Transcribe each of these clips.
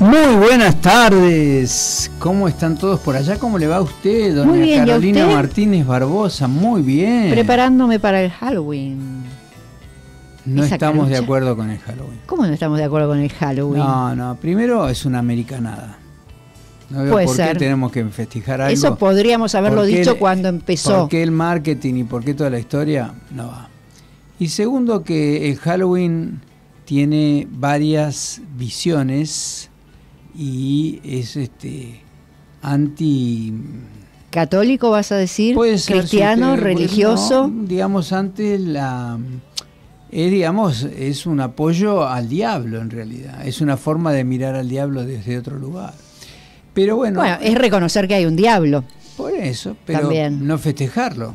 Muy buenas tardes. ¿Cómo están todos por allá? ¿Cómo le va a usted, doña Carolina Martínez Barbosa? Muy bien. Preparándome para el Halloween. No estamos de acuerdo con el Halloween. ¿Cómo no estamos de acuerdo con el Halloween? No, no. Primero es una americanada. No veo por qué tenemos que festejar algo. Eso podríamos haberlo dicho cuando empezó. ¿Por qué el marketing y por qué toda la historia? No va. Y segundo, que el Halloween tiene varias visiones y es este anti católico vas a decir cristiano religioso digamos antes la es, digamos es un apoyo al diablo en realidad es una forma de mirar al diablo desde otro lugar pero bueno bueno es reconocer que hay un diablo por eso pero no festejarlo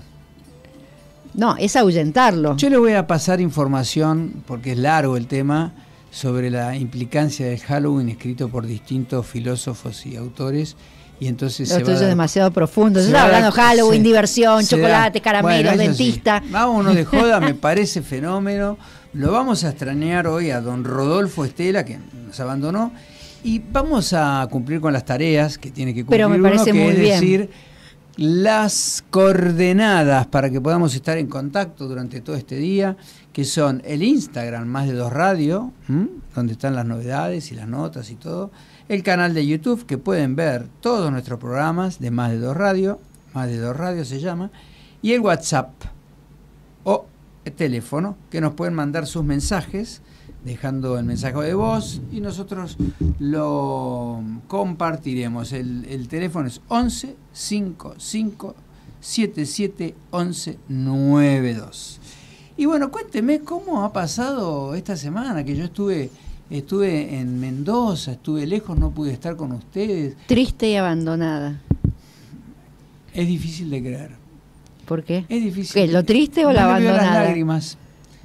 no es ahuyentarlo yo le voy a pasar información porque es largo el tema sobre la implicancia del Halloween escrito por distintos filósofos y autores. Y entonces Esto es demasiado profundo. Yo estaba hablando Halloween, diversión, chocolate, caramelos, dentista. Vámonos de joda, me parece fenómeno. Lo vamos a extrañar hoy a don Rodolfo Estela, que nos abandonó. Y vamos a cumplir con las tareas que tiene que cumplir Pero me parece uno, que muy es bien las coordenadas para que podamos estar en contacto durante todo este día, que son el Instagram más de dos radio, donde están las novedades y las notas y todo, el canal de YouTube que pueden ver todos nuestros programas de más de dos radios más de dos radios se llama, y el WhatsApp o el teléfono que nos pueden mandar sus mensajes dejando el mensaje de voz y nosotros lo compartiremos. El, teléfono es 11 55 77 11 92. Y bueno, cuénteme cómo ha pasado esta semana que yo estuve estuve en Mendoza, estuve lejos, no pude estar con ustedes. Triste y abandonada. Es difícil de creer. ¿Por qué? Es difícil. ¿Lo triste o la abandonada? las lágrimas.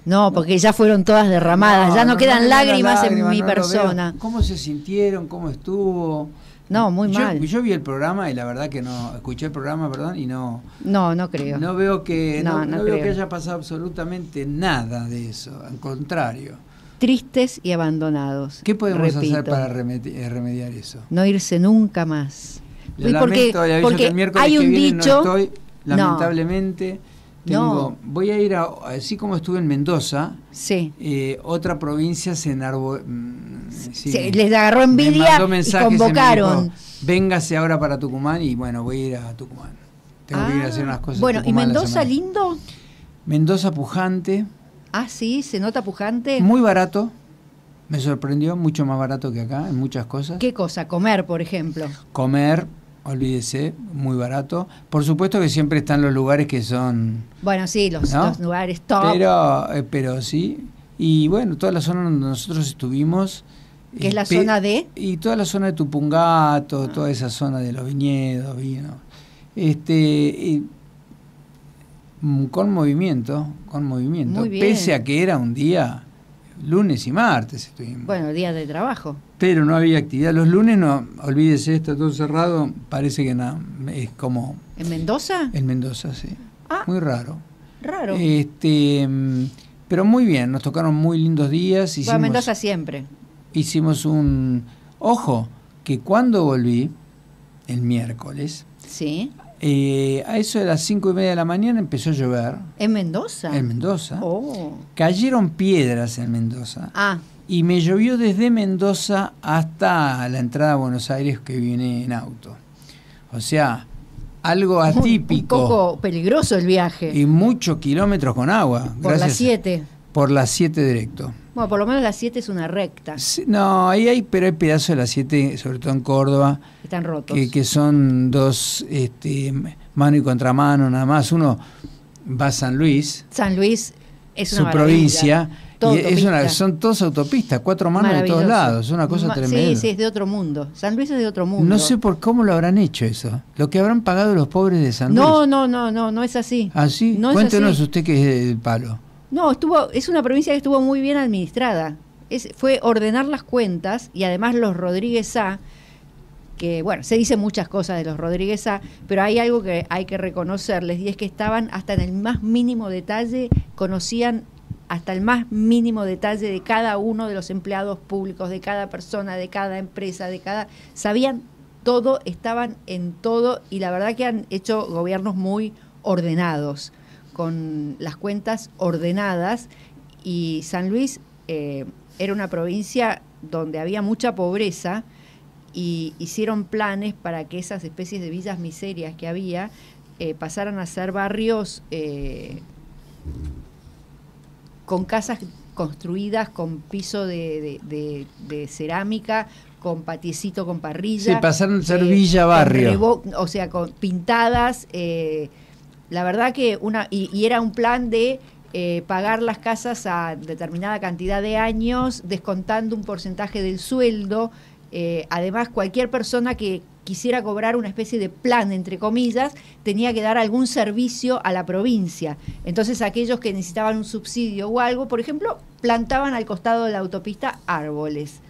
No, porque ya fueron todas derramadas, ya no, quedan lágrimas, en mi persona. ¿Cómo se sintieron? ¿Cómo estuvo? No, muy mal. Yo vi el programa y la verdad que no, escuché el programa, perdón, y no. No, no creo. No veo que, no, que haya pasado absolutamente nada de eso, al contrario. Tristes y abandonados. ¿Qué podemos hacer para eh, remediar eso? No irse nunca más. porque, hay un dicho, lamentablemente. Tengo, Voy a ir a, así como estuve en Mendoza, sí. Eh, otra provincia se enarbo... Mm, les agarró envidia y convocaron. Véngase ahora para Tucumán y bueno, voy a ir a Tucumán. Tengo que ir a hacer ah, unas cosas. Bueno, ¿y Mendoza lindo? Mendoza pujante. Ah, sí, se nota pujante. Muy barato. Me sorprendió, mucho más barato que acá en muchas cosas. ¿Qué cosa? Comer, por ejemplo. Comer, olvídese, muy barato. Por supuesto que siempre están los lugares que son... Bueno, sí, los, lugares top. Pero, eh, pero sí. Y bueno, toda la zona donde nosotros estuvimos... Que es la este, zona D Y toda la zona de Tupungato, ah. toda esa zona de los viñedos, vino. Este, con movimiento, con movimiento. Pese a que era un día, lunes y martes estuvimos. Bueno, días de trabajo pero no había actividad. Los lunes, no, olvídese, está todo cerrado, parece que nada, es como... ¿En Mendoza? En Mendoza, sí. Ah. muy raro. Raro. Este, mm, pero muy bien, nos tocaron muy lindos días. y. a Mendoza siempre. Hicimos un... Ojo, que cuando volví, el miércoles, sí. Eh, a eso de las cinco y media de la mañana empezó a llover. ¿En Mendoza? En Mendoza. Oh. Cayeron piedras en Mendoza. Ah y me llovió desde Mendoza hasta la entrada a Buenos Aires que vine en auto. O sea, algo atípico. Un, poco peligroso el viaje. Y muchos kilómetros con agua. Por las 7. Por las 7 directo. Bueno, por lo menos las 7 es una recta. no, ahí hay, pero hay pedazos de las 7, sobre todo en Córdoba. Están rotos. Que, son dos, este, mano y contramano nada más. Uno va a San Luis. San Luis es una su provincia son todas autopistas, cuatro manos de todos lados, es una cosa tremenda. Sí, sí, es de otro mundo. San Luis es de otro mundo. No sé por cómo lo habrán hecho eso. Lo que habrán pagado los pobres de San Luis. No, no, no, no, no es así. ¿Ah, ¿Así? Cuéntenos usted que es el palo. No, estuvo, es una provincia que estuvo muy bien administrada. fue ordenar las cuentas y además los Rodríguez A, que bueno, se dicen muchas cosas de los Rodríguez A, pero hay algo que hay que reconocerles y es que estaban hasta en el más mínimo detalle, conocían hasta el más mínimo detalle de cada uno de los empleados públicos, de cada persona, de cada empresa, de cada... Sabían todo, estaban en todo y la verdad que han hecho gobiernos muy ordenados, con las cuentas ordenadas y San Luis eh, era una provincia donde había mucha pobreza y hicieron planes para que esas especies de villas miserias que había eh, pasaran a ser barrios. Eh, con casas construidas con piso de, cerámica, con patiecito con parrilla. Sí, pasaron eh, a barrio. o sea, con pintadas. Eh, la verdad que una. Y, era un plan de. Eh, pagar las casas a determinada cantidad de años, descontando un porcentaje del sueldo. además, cualquier persona que quisiera cobrar una especie de plan, entre comillas, tenía que dar algún servicio a la provincia. Entonces aquellos que necesitaban un subsidio o algo, por ejemplo, plantaban al costado de la autopista árboles.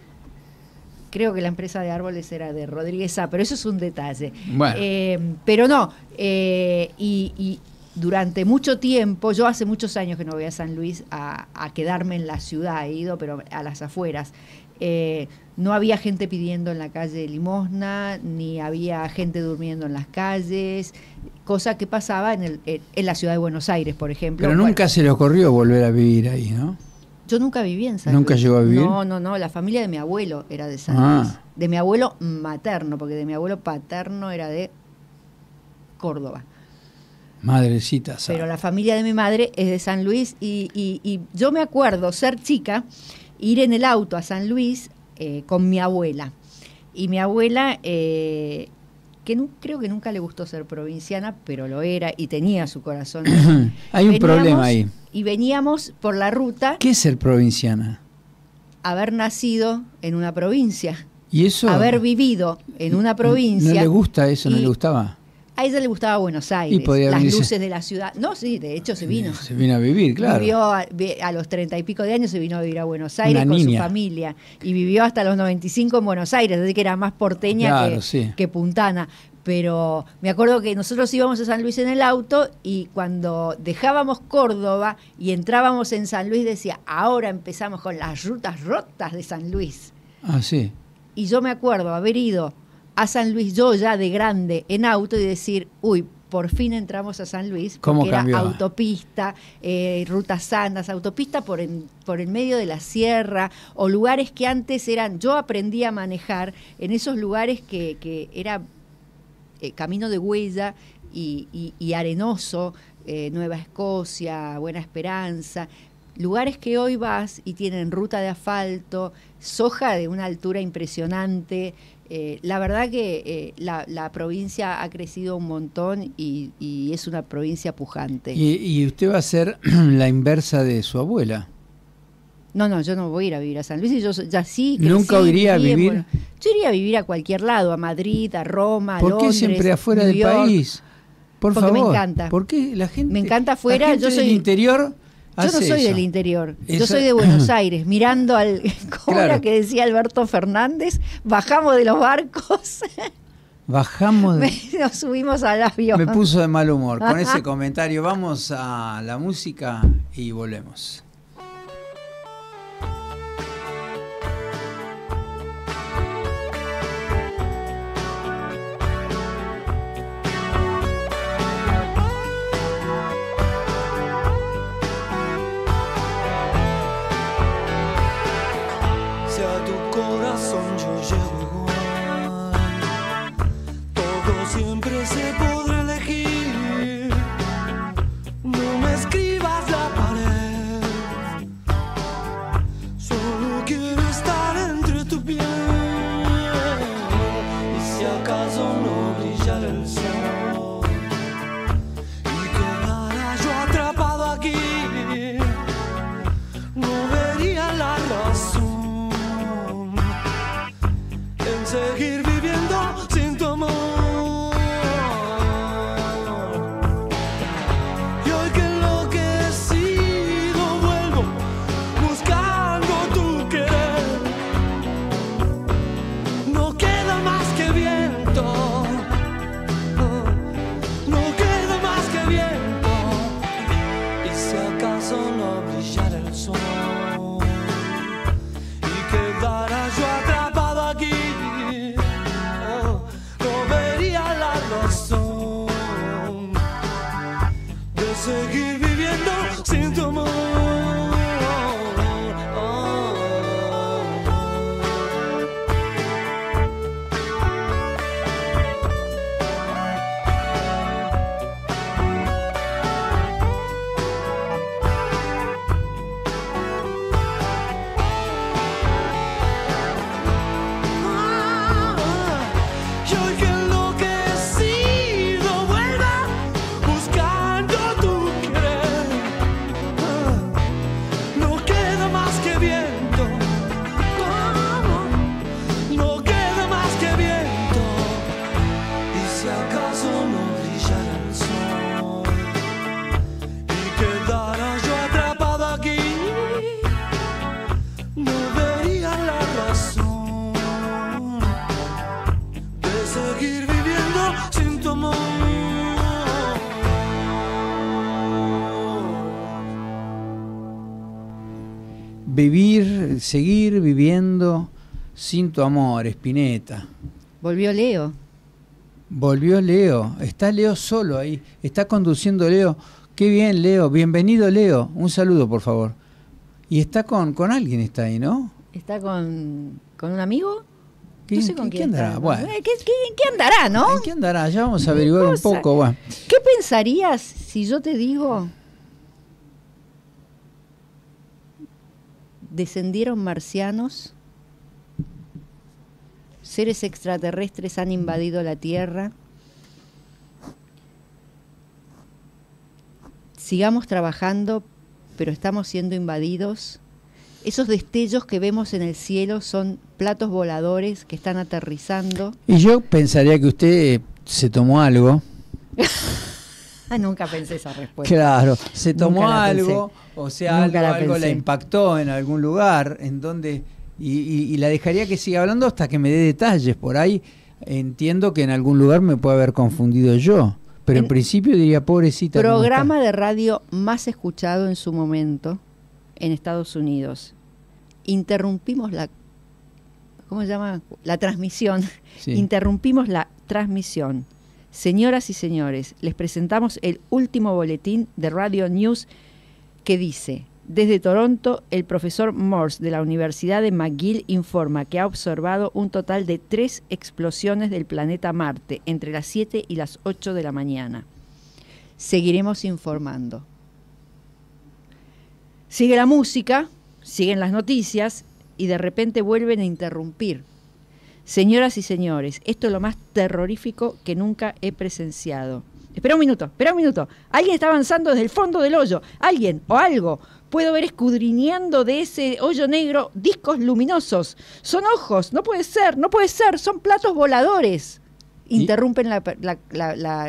Creo que la empresa de árboles era de Rodríguez A, pero eso es un detalle. Eh, pero no, eh, y, durante mucho tiempo, yo hace muchos años que no voy a San Luis a, a, quedarme en la ciudad, he ido, pero a las afueras. Eh, no había gente pidiendo en la calle limosna, ni había gente durmiendo en las calles, cosa que pasaba en, el, en la ciudad de Buenos Aires, por ejemplo. Pero nunca se le ocurrió volver a vivir ahí, ¿no? Yo nunca viví en San ¿Nunca llegó a vivir? No, no, no. La familia de mi abuelo era de San ah. Luis. De mi abuelo materno, porque de mi abuelo paterno era de Córdoba. Madrecita. Pero la familia de mi madre es de San Luis y yo me acuerdo ser chica ir en el auto a San Luis eh, con mi abuela. Y mi abuela, eh, que no, creo que nunca le gustó ser provinciana, pero lo era y tenía su corazón. Hay un problema ahí. Y veníamos por la ruta. ¿Qué es ser provinciana? Haber nacido en una provincia. ¿Y eso? Haber vivido en una provincia. ¿No le gusta eso? ¿No le gustaba? A ella le gustaba Buenos Aires, las luces de la ciudad. No, sí, de hecho se vino. Se vino a vivir, claro. Vivió a, los treinta y pico de años se vino a vivir a Buenos Aires con su familia y vivió hasta los 95 en Buenos Aires, así que era más porteña que puntana pero me acuerdo que nosotros íbamos a San Luis en el auto y cuando dejábamos Córdoba y entrábamos en San Luis decía, ahora empezamos con las rutas rotas de San Luis. Ah, sí. Y yo me acuerdo haber ido a San Luis yo ya de grande en auto y decir, uy, por fin entramos a San Luis, porque era autopista, eh, rutas sanas, autopista por, por el medio de la sierra, o lugares que antes eran, yo aprendí a manejar en esos lugares que, era eh, camino de huella y, arenoso, eh, Nueva Escocia, Buena Esperanza, lugares que hoy vas y tienen ruta de asfalto, soja de una altura impresionante, eh, la verdad que eh, la, provincia ha crecido un montón y, es una provincia pujante. Y, y, usted va a ser la inversa de su abuela. No, no, yo no voy a ir a vivir a San Luis y yo ya sí. Crecí, ¿Nunca iría a vivir? yo iría a vivir a cualquier lado, a Madrid, a Roma, a ¿Por qué siempre afuera del país? Por porque favor, me encanta. ¿Por qué la gente? Me encanta afuera, yo soy. interior yo no soy del interior, yo soy de Buenos Aires, mirando al, como que decía Alberto Fernández, bajamos de los barcos. Bajamos. Nos subimos al avión. Me puso de mal humor con ese comentario. Vamos a la música y volvemos. seguir viviendo sin tu amor, Espineta. Volvió Leo. Volvió Leo. Está Leo solo ahí. Está conduciendo Leo. Qué bien, Leo. Bienvenido, Leo. Un saludo, por favor. Y está con, con alguien, está ahí, ¿no? Está con, un amigo. ¿Qué, no con quién andará? Bueno. Eh, ¿Qué, andará, no? ¿En qué andará? Ya vamos a averiguar un poco. ¿Qué pensarías si yo te digo descendieron marcianos, seres extraterrestres han invadido la Tierra. Sigamos trabajando, pero estamos siendo invadidos. Esos destellos que vemos en el cielo son platos voladores que están aterrizando. Y yo pensaría que usted se tomó algo. Ah, nunca pensé esa respuesta. Claro, se tomó algo, o sea, algo, la, impactó en algún lugar, en donde. Y, la dejaría que siga hablando hasta que me dé detalles. Por ahí entiendo que en algún lugar me puede haber confundido yo. Pero en, principio diría, pobrecita. Programa de radio más escuchado en su momento en Estados Unidos. Interrumpimos la. ¿Cómo se llama? La transmisión. Interrumpimos la transmisión Señoras y señores, les presentamos el último boletín de Radio News que dice, desde Toronto, el profesor Morse de la Universidad de McGill informa que ha observado un total de tres explosiones del planeta Marte entre las 7 y las 8 de la mañana. Seguiremos informando. Sigue la música, siguen las noticias y de repente vuelven a interrumpir Señoras y señores, esto es lo más terrorífico que nunca he presenciado. Espera un minuto, espera un minuto. Alguien está avanzando desde el fondo del hoyo. Alguien o algo. Puedo ver escudriñando de ese hoyo negro discos luminosos. Son ojos, no puede ser, no puede ser, son platos voladores. Interrumpen la,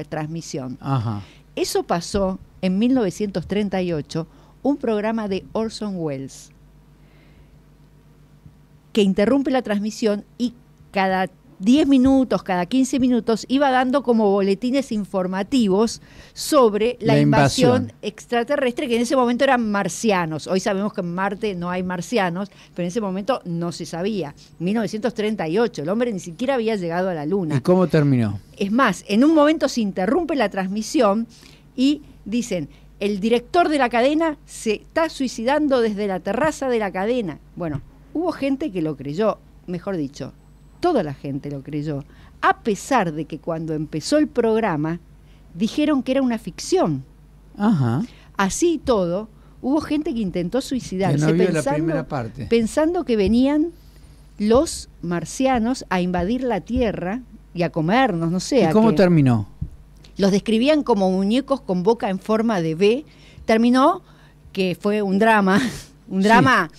transmisión. Eso pasó en 1938, un programa de Orson Welles que interrumpe la transmisión y cada 10 minutos, cada 15 minutos, iba dando como boletines informativos sobre la, invasión. invasión. extraterrestre, que en ese momento eran marcianos. Hoy sabemos que en Marte no hay marcianos, pero en ese momento no se sabía. 1938, el hombre ni siquiera había llegado a la Luna. ¿Y cómo terminó? Es más, en un momento se interrumpe la transmisión y dicen, el director de la cadena se está suicidando desde la terraza de la cadena. Bueno, hubo gente que lo creyó, mejor dicho, toda la gente lo creyó, a pesar de que cuando empezó el programa dijeron que era una ficción. Ajá. Así y todo, hubo gente que intentó suicidarse pensando, pensando que venían los marcianos a invadir la Tierra y a comernos, no sé. ¿Y cómo terminó? Los describían como muñecos con boca en forma de B. Terminó que fue un drama, un drama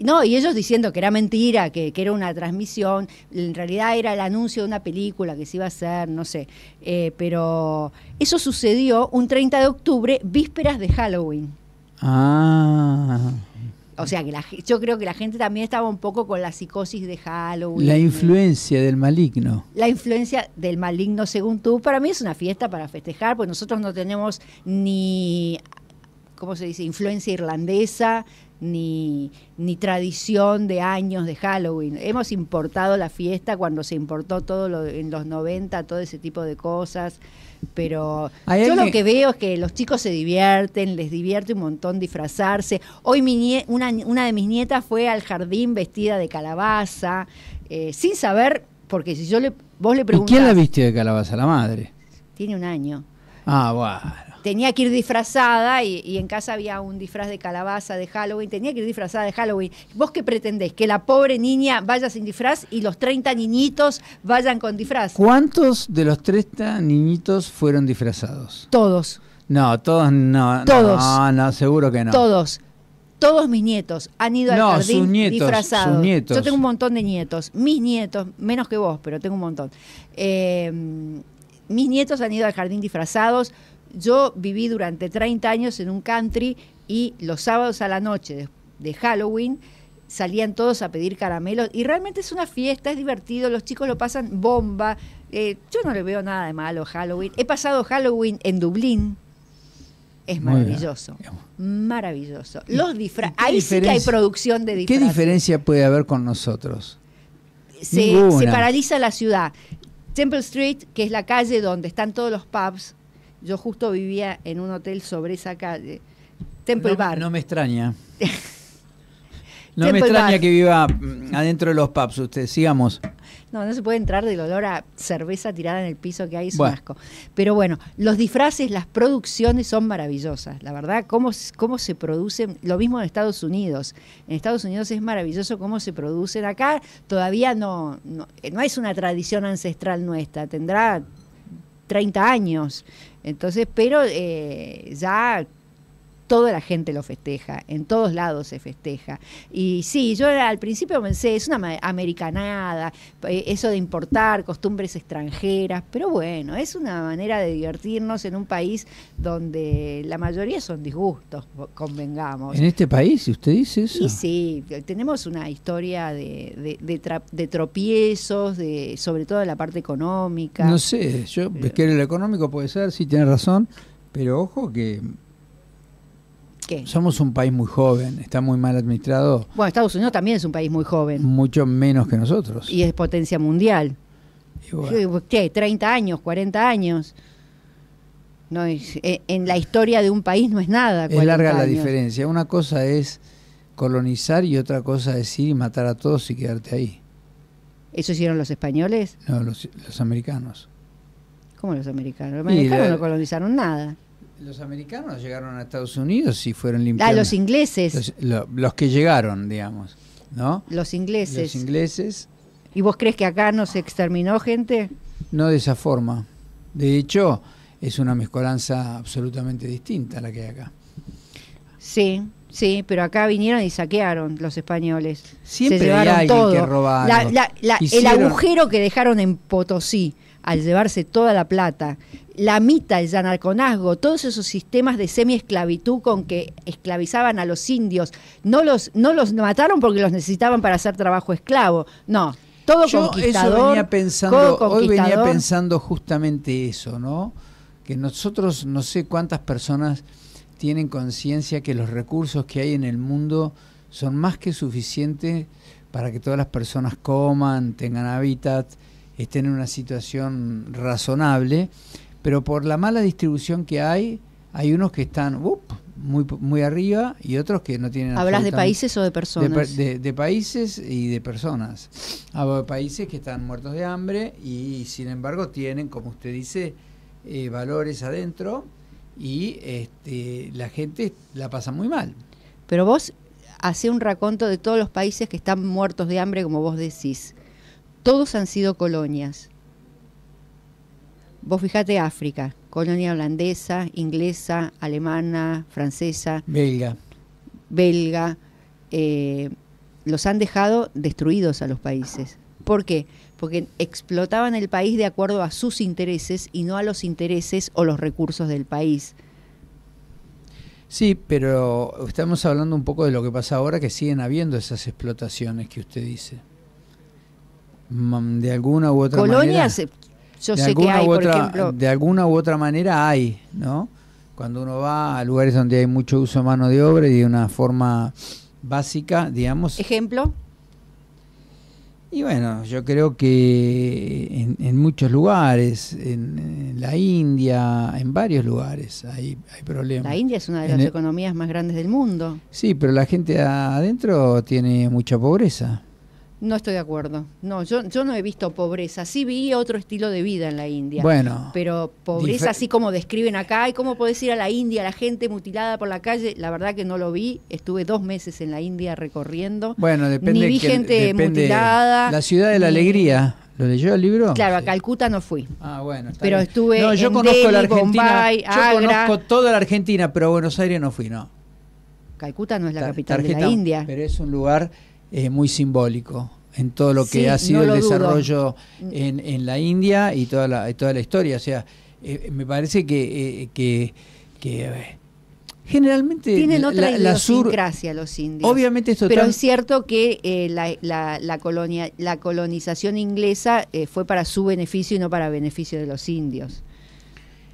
no, y ellos diciendo que era mentira, que, era una transmisión, en realidad era el anuncio de una película que se iba a hacer, no sé. Eh, pero eso sucedió un 30 de octubre, vísperas de Halloween. Ah. O sea, que la, yo creo que la gente también estaba un poco con la psicosis de Halloween. La influencia del maligno. La influencia del maligno, según tú. Para mí es una fiesta para festejar, pues nosotros no tenemos ni, ¿cómo se dice?, influencia irlandesa, ni, tradición de años de Halloween. Hemos importado la fiesta cuando se importó todo lo, en los 90, todo ese tipo de cosas. Pero yo lo que veo es que los chicos se divierten, les divierte un montón disfrazarse. Hoy una, de mis nietas fue al jardín vestida de calabaza, eh, sin saber, porque si yo le, vos le preguntás... ¿Y quién la vistió de calabaza? La madre. Tiene un año. Ah, bueno tenía que ir disfrazada y, en casa había un disfraz de calabaza de Halloween, tenía que ir disfrazada de Halloween. ¿Vos qué pretendés? ¿Que la pobre niña vaya sin disfraz y los 30 niñitos vayan con disfraz? ¿Cuántos de los 30 niñitos fueron disfrazados? Todos. No, todos no. Todos. No, no, seguro que no. Todos todos mis nietos han ido al jardín disfrazados. Sus nietos. Yo tengo un montón de nietos. Mis nietos, menos que vos, pero tengo un montón. Eh, mis nietos han ido al jardín disfrazados. Yo viví durante 30 años en un country y los sábados a la noche de, Halloween salían todos a pedir caramelos y realmente es una fiesta, es divertido, los chicos lo pasan bomba. Eh, yo no le veo nada de malo Halloween. He pasado Halloween en Dublín. Es maravilloso. Maravilloso. Los Ahí sí que hay producción de disfraces. ¿Qué diferencia puede haber con nosotros? se paraliza la ciudad. Temple Street, que es la calle donde están todos los pubs, yo justo vivía en un hotel sobre esa calle. Temple no, Bar. No me extraña. no me extraña que viva mm, adentro de los pubs usted. Sigamos. No, no se puede entrar del olor a cerveza tirada en el piso que hay, es asco. Pero bueno, los disfraces, las producciones son maravillosas, la verdad, cómo, cómo se producen, lo mismo en Estados Unidos. En Estados Unidos es maravilloso cómo se producen. Acá todavía no, no, eh, no es una tradición ancestral nuestra, tendrá 30 años, entonces, pero eh, ya toda la gente lo festeja, en todos lados se festeja. Y sí, yo al principio pensé, es una americanada, eh, eso de importar costumbres extranjeras, pero bueno, es una manera de divertirnos en un país donde la mayoría son disgustos, convengamos. En este país, si usted dice eso. sí, tenemos una historia de, tropiezos, de, sobre todo en la parte económica. No sé, yo, eh, que que lo económico puede ser, sí, tiene razón, pero ojo que somos un país muy joven, está muy mal administrado. Bueno, Estados Unidos también es un país muy joven. Mucho menos que nosotros. Y es potencia mundial. ¿Qué? ¿30 años, 40 años? Eh, en la historia de un país no es nada. Es larga la diferencia. Una cosa es colonizar y otra cosa es ir y matar a todos y quedarte ahí. ¿Eso hicieron los españoles? No, los, americanos. ¿Cómo los americanos? Los americanos no colonizaron nada. Los americanos llegaron a Estados Unidos y fueron limpiados Ah, los ingleses. Los, que llegaron, digamos, ¿no? Los ingleses. Los ingleses. ¿Y vos crees que acá no se exterminó gente? No de esa forma. De hecho, es una mezcolanza absolutamente distinta la que hay acá. Sí, sí, pero acá vinieron y saquearon los españoles. Siempre hay alguien el agujero que dejaron en Potosí al llevarse toda la plata, la mitad, el yanarconazgo, todos esos sistemas de semiesclavitud con que esclavizaban a los indios, no los, no los mataron porque los necesitaban para hacer trabajo esclavo, no. Todo Yo venía pensando, hoy venía pensando justamente eso, ¿no? Que nosotros no sé cuántas personas tienen conciencia que los recursos que hay en el mundo son más que suficientes para que todas las personas coman, tengan hábitat, estén en una situación razonable, pero por la mala distribución que hay, hay unos que están muy, muy arriba y otros que no tienen... ¿Hablas de países o de personas? De, países y de personas. Hablo de países que están muertos de hambre y sin embargo tienen, como usted dice, eh, valores adentro y este, la gente la pasa muy mal. Pero vos hace un raconto de todos los países que están muertos de hambre, como vos decís todos han sido colonias. Vos fijate África, colonia holandesa, inglesa, alemana, francesa. Belga. Belga. Eh, los han dejado destruidos a los países. ¿Por qué? Porque explotaban el país de acuerdo a sus intereses y no a los intereses o los recursos del país. Sí, pero estamos hablando un poco de lo que pasa ahora, que siguen habiendo esas explotaciones que usted dice. Mm, de alguna u otra manera. yo sé hay, De alguna u otra manera hay, ¿no? Cuando uno va a lugares donde hay mucho uso de mano de obra y de una forma básica, digamos. ¿Ejemplo? Y bueno, yo creo que en, muchos lugares, en, la India, en varios lugares hay, hay problemas. La India es una de las economías más grandes del mundo. Sí, pero la gente adentro tiene mucha pobreza. No estoy de acuerdo. No, yo, no he visto pobreza. Sí vi otro estilo de vida en la India. Bueno. Pero pobreza, así como describen acá, y cómo podés ir a la India, la gente mutilada por la calle, la verdad que no lo vi. Estuve dos meses en la India recorriendo. Bueno, depende. Ni vi gente mutilada. La ciudad de la alegría. ¿Lo leyó el libro? Claro, a Calcuta no fui. Ah, bueno. pero estuve yo en conozco la Argentina, Bombay, Yo conozco toda la Argentina, pero Buenos Aires no fui, no. Calcuta no es la capital de la India. Pero es un lugar muy simbólico en todo lo que ha sido el desarrollo mm. en, en, la India y toda la, toda la historia. O sea, eh, me parece que, eh, eh, generalmente tienen otra la, la sur, los indios. Obviamente esto pero es cierto que la, colonia, la colonización inglesa fue para su beneficio y no para beneficio de los indios.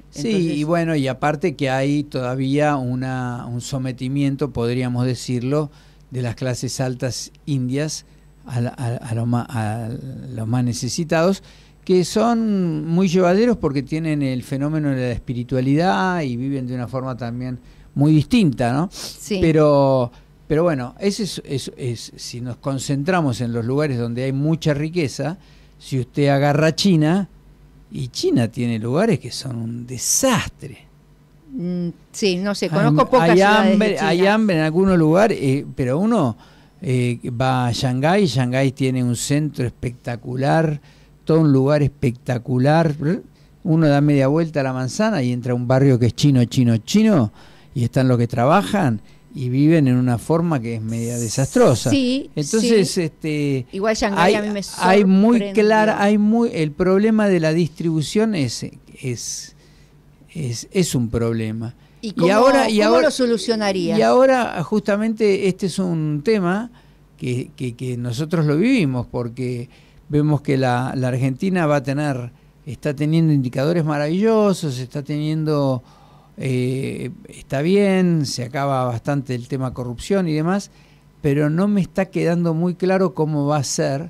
Sí, y bueno, y aparte que hay todavía una, un sometimiento, podríamos decirlo, de las clases altas indias a, a, los más necesitados, que son muy llevaderos porque tienen el fenómeno de la espiritualidad y viven de una forma también muy distinta, ¿no? Pero, pero bueno, ese es, si nos concentramos en los lugares donde hay mucha riqueza, si usted agarra China, y China tiene lugares que son un desastre. Mm, sí, no sé, conozco pocas hay Hay hambre en algunos lugares, eh, pero uno eh, va a Shanghái, Shanghái tiene un centro espectacular, todo un lugar espectacular. Uno da media vuelta a la manzana y entra a un barrio que es chino, chino, chino, y están los que trabajan y viven en una forma que es media desastrosa. Sí, Entonces, este igual a mí me hay muy clara, hay muy el problema de la distribución es es es, un problema. ¿Y cómo, ahora, y ahora, lo solucionaría? Y ahora justamente este es un tema que, nosotros lo vivimos porque vemos que la, Argentina va a tener, está teniendo indicadores maravillosos, está teniendo, eh, está bien, se acaba bastante el tema corrupción y demás, pero no me está quedando muy claro cómo va a ser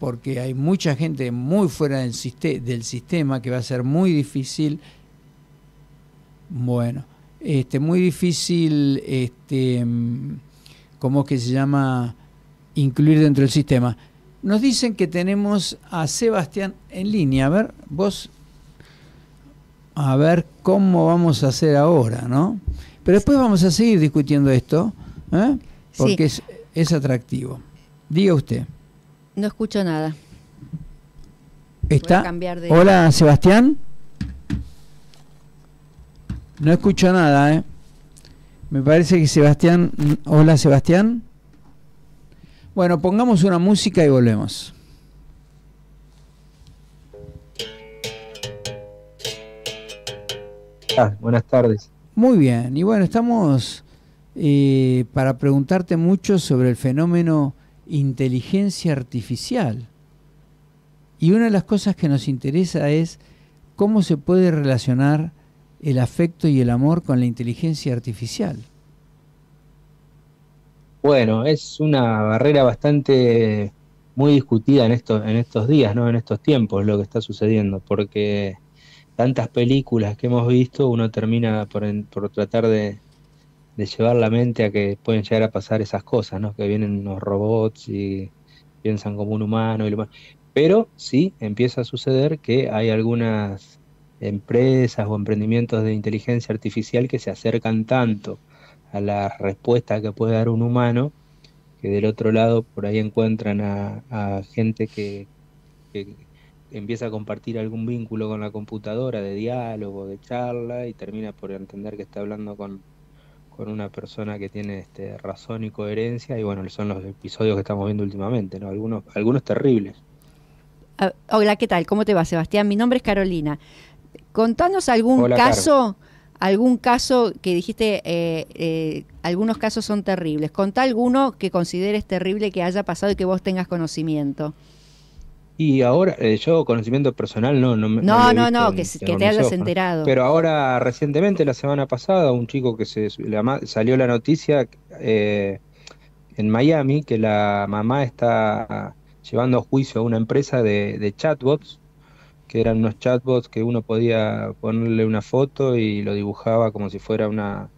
porque hay mucha gente muy fuera del sistema que va a ser muy difícil bueno, este, muy difícil, este, ¿cómo que se llama? Incluir dentro del sistema. Nos dicen que tenemos a Sebastián en línea. A ver, vos, a ver cómo vamos a hacer ahora, ¿no? Pero después vamos a seguir discutiendo esto, ¿eh? porque es, es atractivo. Diga usted. No escucho nada. ¿Está? Hola, Sebastián. No escucho nada, ¿eh? Me parece que Sebastián... Hola, Sebastián. Bueno, pongamos una música y volvemos. Ah, buenas tardes. Muy bien, y bueno, estamos eh, para preguntarte mucho sobre el fenómeno inteligencia artificial. Y una de las cosas que nos interesa es cómo se puede relacionar el afecto y el amor con la inteligencia artificial? Bueno, es una barrera bastante muy discutida en, en estos días, ¿no? en estos tiempos, lo que está sucediendo, porque tantas películas que hemos visto, uno termina por, por tratar de, llevar la mente a que pueden llegar a pasar esas cosas, ¿no? que vienen los robots y piensan como un humano y lo más. Pero sí empieza a suceder que hay algunas empresas o emprendimientos de inteligencia artificial que se acercan tanto a la respuesta que puede dar un humano, que del otro lado por ahí encuentran a, gente que, empieza a compartir algún vínculo con la computadora de diálogo, de charla, y termina por entender que está hablando con, una persona que tiene este, razón y coherencia, y bueno, son los episodios que estamos viendo últimamente, ¿no? Algunos, algunos terribles. Ah, hola, ¿qué tal? ¿Cómo te va, Sebastián? Mi nombre es Carolina. Contanos algún caso, algún caso que dijiste, eh, eh, algunos casos son terribles. Contá alguno que consideres terrible que haya pasado y que vos tengas conocimiento. Y ahora, eh, yo conocimiento personal no, no No, no, no, no que, te hayas enterado. Pero ahora, recientemente, la semana pasada, un chico que se salió la noticia en Miami que la mamá está llevando a juicio a una empresa de, de chatbots que eran unos chatbots que uno podía ponerle una foto y lo dibujaba como si fuera una,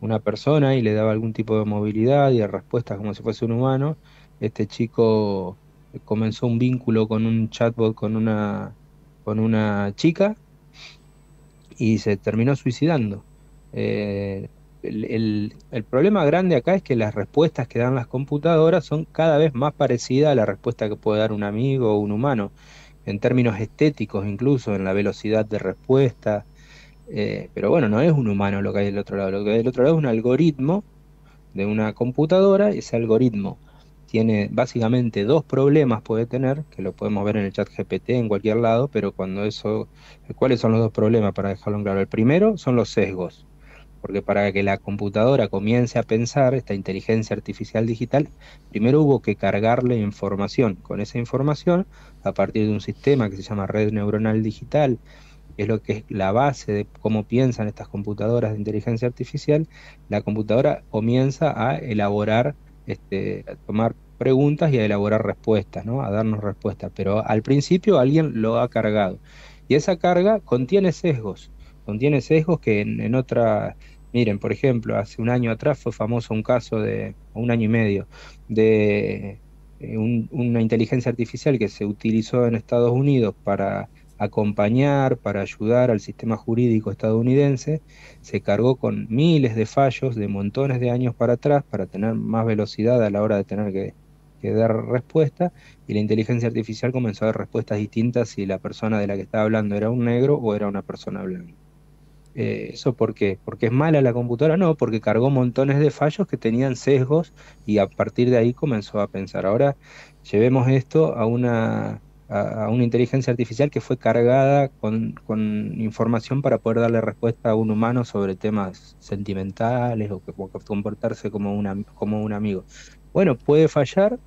una persona y le daba algún tipo de movilidad y de respuestas como si fuese un humano. Este chico comenzó un vínculo con un chatbot con una, con una chica y se terminó suicidando. Eh, el, problema grande acá es que las respuestas que dan las computadoras son cada vez más parecidas a la respuesta que puede dar un amigo o un humano en términos estéticos incluso, en la velocidad de respuesta. Eh, pero bueno, no es un humano lo que hay del otro lado, lo que hay del otro lado es un algoritmo de una computadora, ese algoritmo tiene básicamente dos problemas puede tener, que lo podemos ver en el chat GPT en cualquier lado, pero cuando eso, ¿cuáles son los dos problemas para dejarlo en claro? El primero son los sesgos, porque para que la computadora comience a pensar, esta inteligencia artificial digital, primero hubo que cargarle información. Con esa información, a partir de un sistema que se llama red neuronal digital, que es lo que es la base de cómo piensan estas computadoras de inteligencia artificial, la computadora comienza a elaborar, este, a tomar preguntas y a elaborar respuestas, ¿no? a darnos respuestas. Pero al principio alguien lo ha cargado. Y esa carga contiene sesgos, contiene sesgos que en otra Miren, por ejemplo, hace un año atrás fue famoso un caso de, un año y medio, de eh, una inteligencia artificial que se utilizó en Estados Unidos para acompañar, para ayudar al sistema jurídico estadounidense, se cargó con miles de fallos de montones de años para atrás para tener más velocidad a la hora de tener que, que dar respuesta y la inteligencia artificial comenzó a dar respuestas distintas si la persona de la que estaba hablando era un negro o era una persona blanca. Eh, ¿Eso por qué? ¿Porque es mala la computadora? No, porque cargó montones de fallos que tenían sesgos y a partir de ahí comenzó a pensar. Ahora llevemos esto a una, a, una inteligencia artificial que fue cargada con, información para poder darle respuesta a un humano sobre temas sentimentales o que, comportarse como, una, como un amigo. Bueno, puede fallar,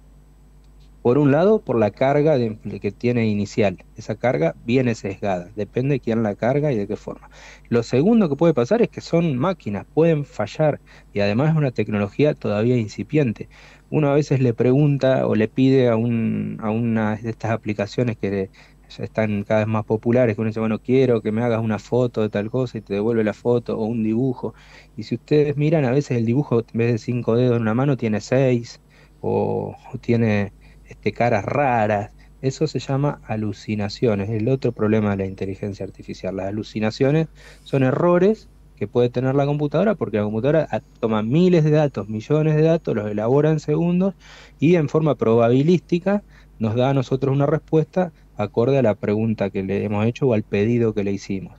por un lado, por la carga que tiene inicial. Esa carga viene sesgada, depende de quién la carga y de qué forma. Lo segundo que puede pasar es que son máquinas, pueden fallar y además es una tecnología todavía incipiente. Uno a veces le pregunta o le pide a, una de estas aplicaciones que están cada vez más populares, que uno dice, bueno, quiero que me hagas una foto de tal cosa y te devuelve la foto o un dibujo. Y si ustedes miran, a veces el dibujo en vez de cinco dedos en una mano tiene seis o tiene este, caras raras. Eso se llama alucinaciones, el otro problema de la inteligencia artificial. Las alucinaciones son errores que puede tener la computadora, porque la computadora toma miles de datos, millones de datos, los elabora en segundos y en forma probabilística nos da a nosotros una respuesta acorde a la pregunta que le hemos hecho o al pedido que le hicimos.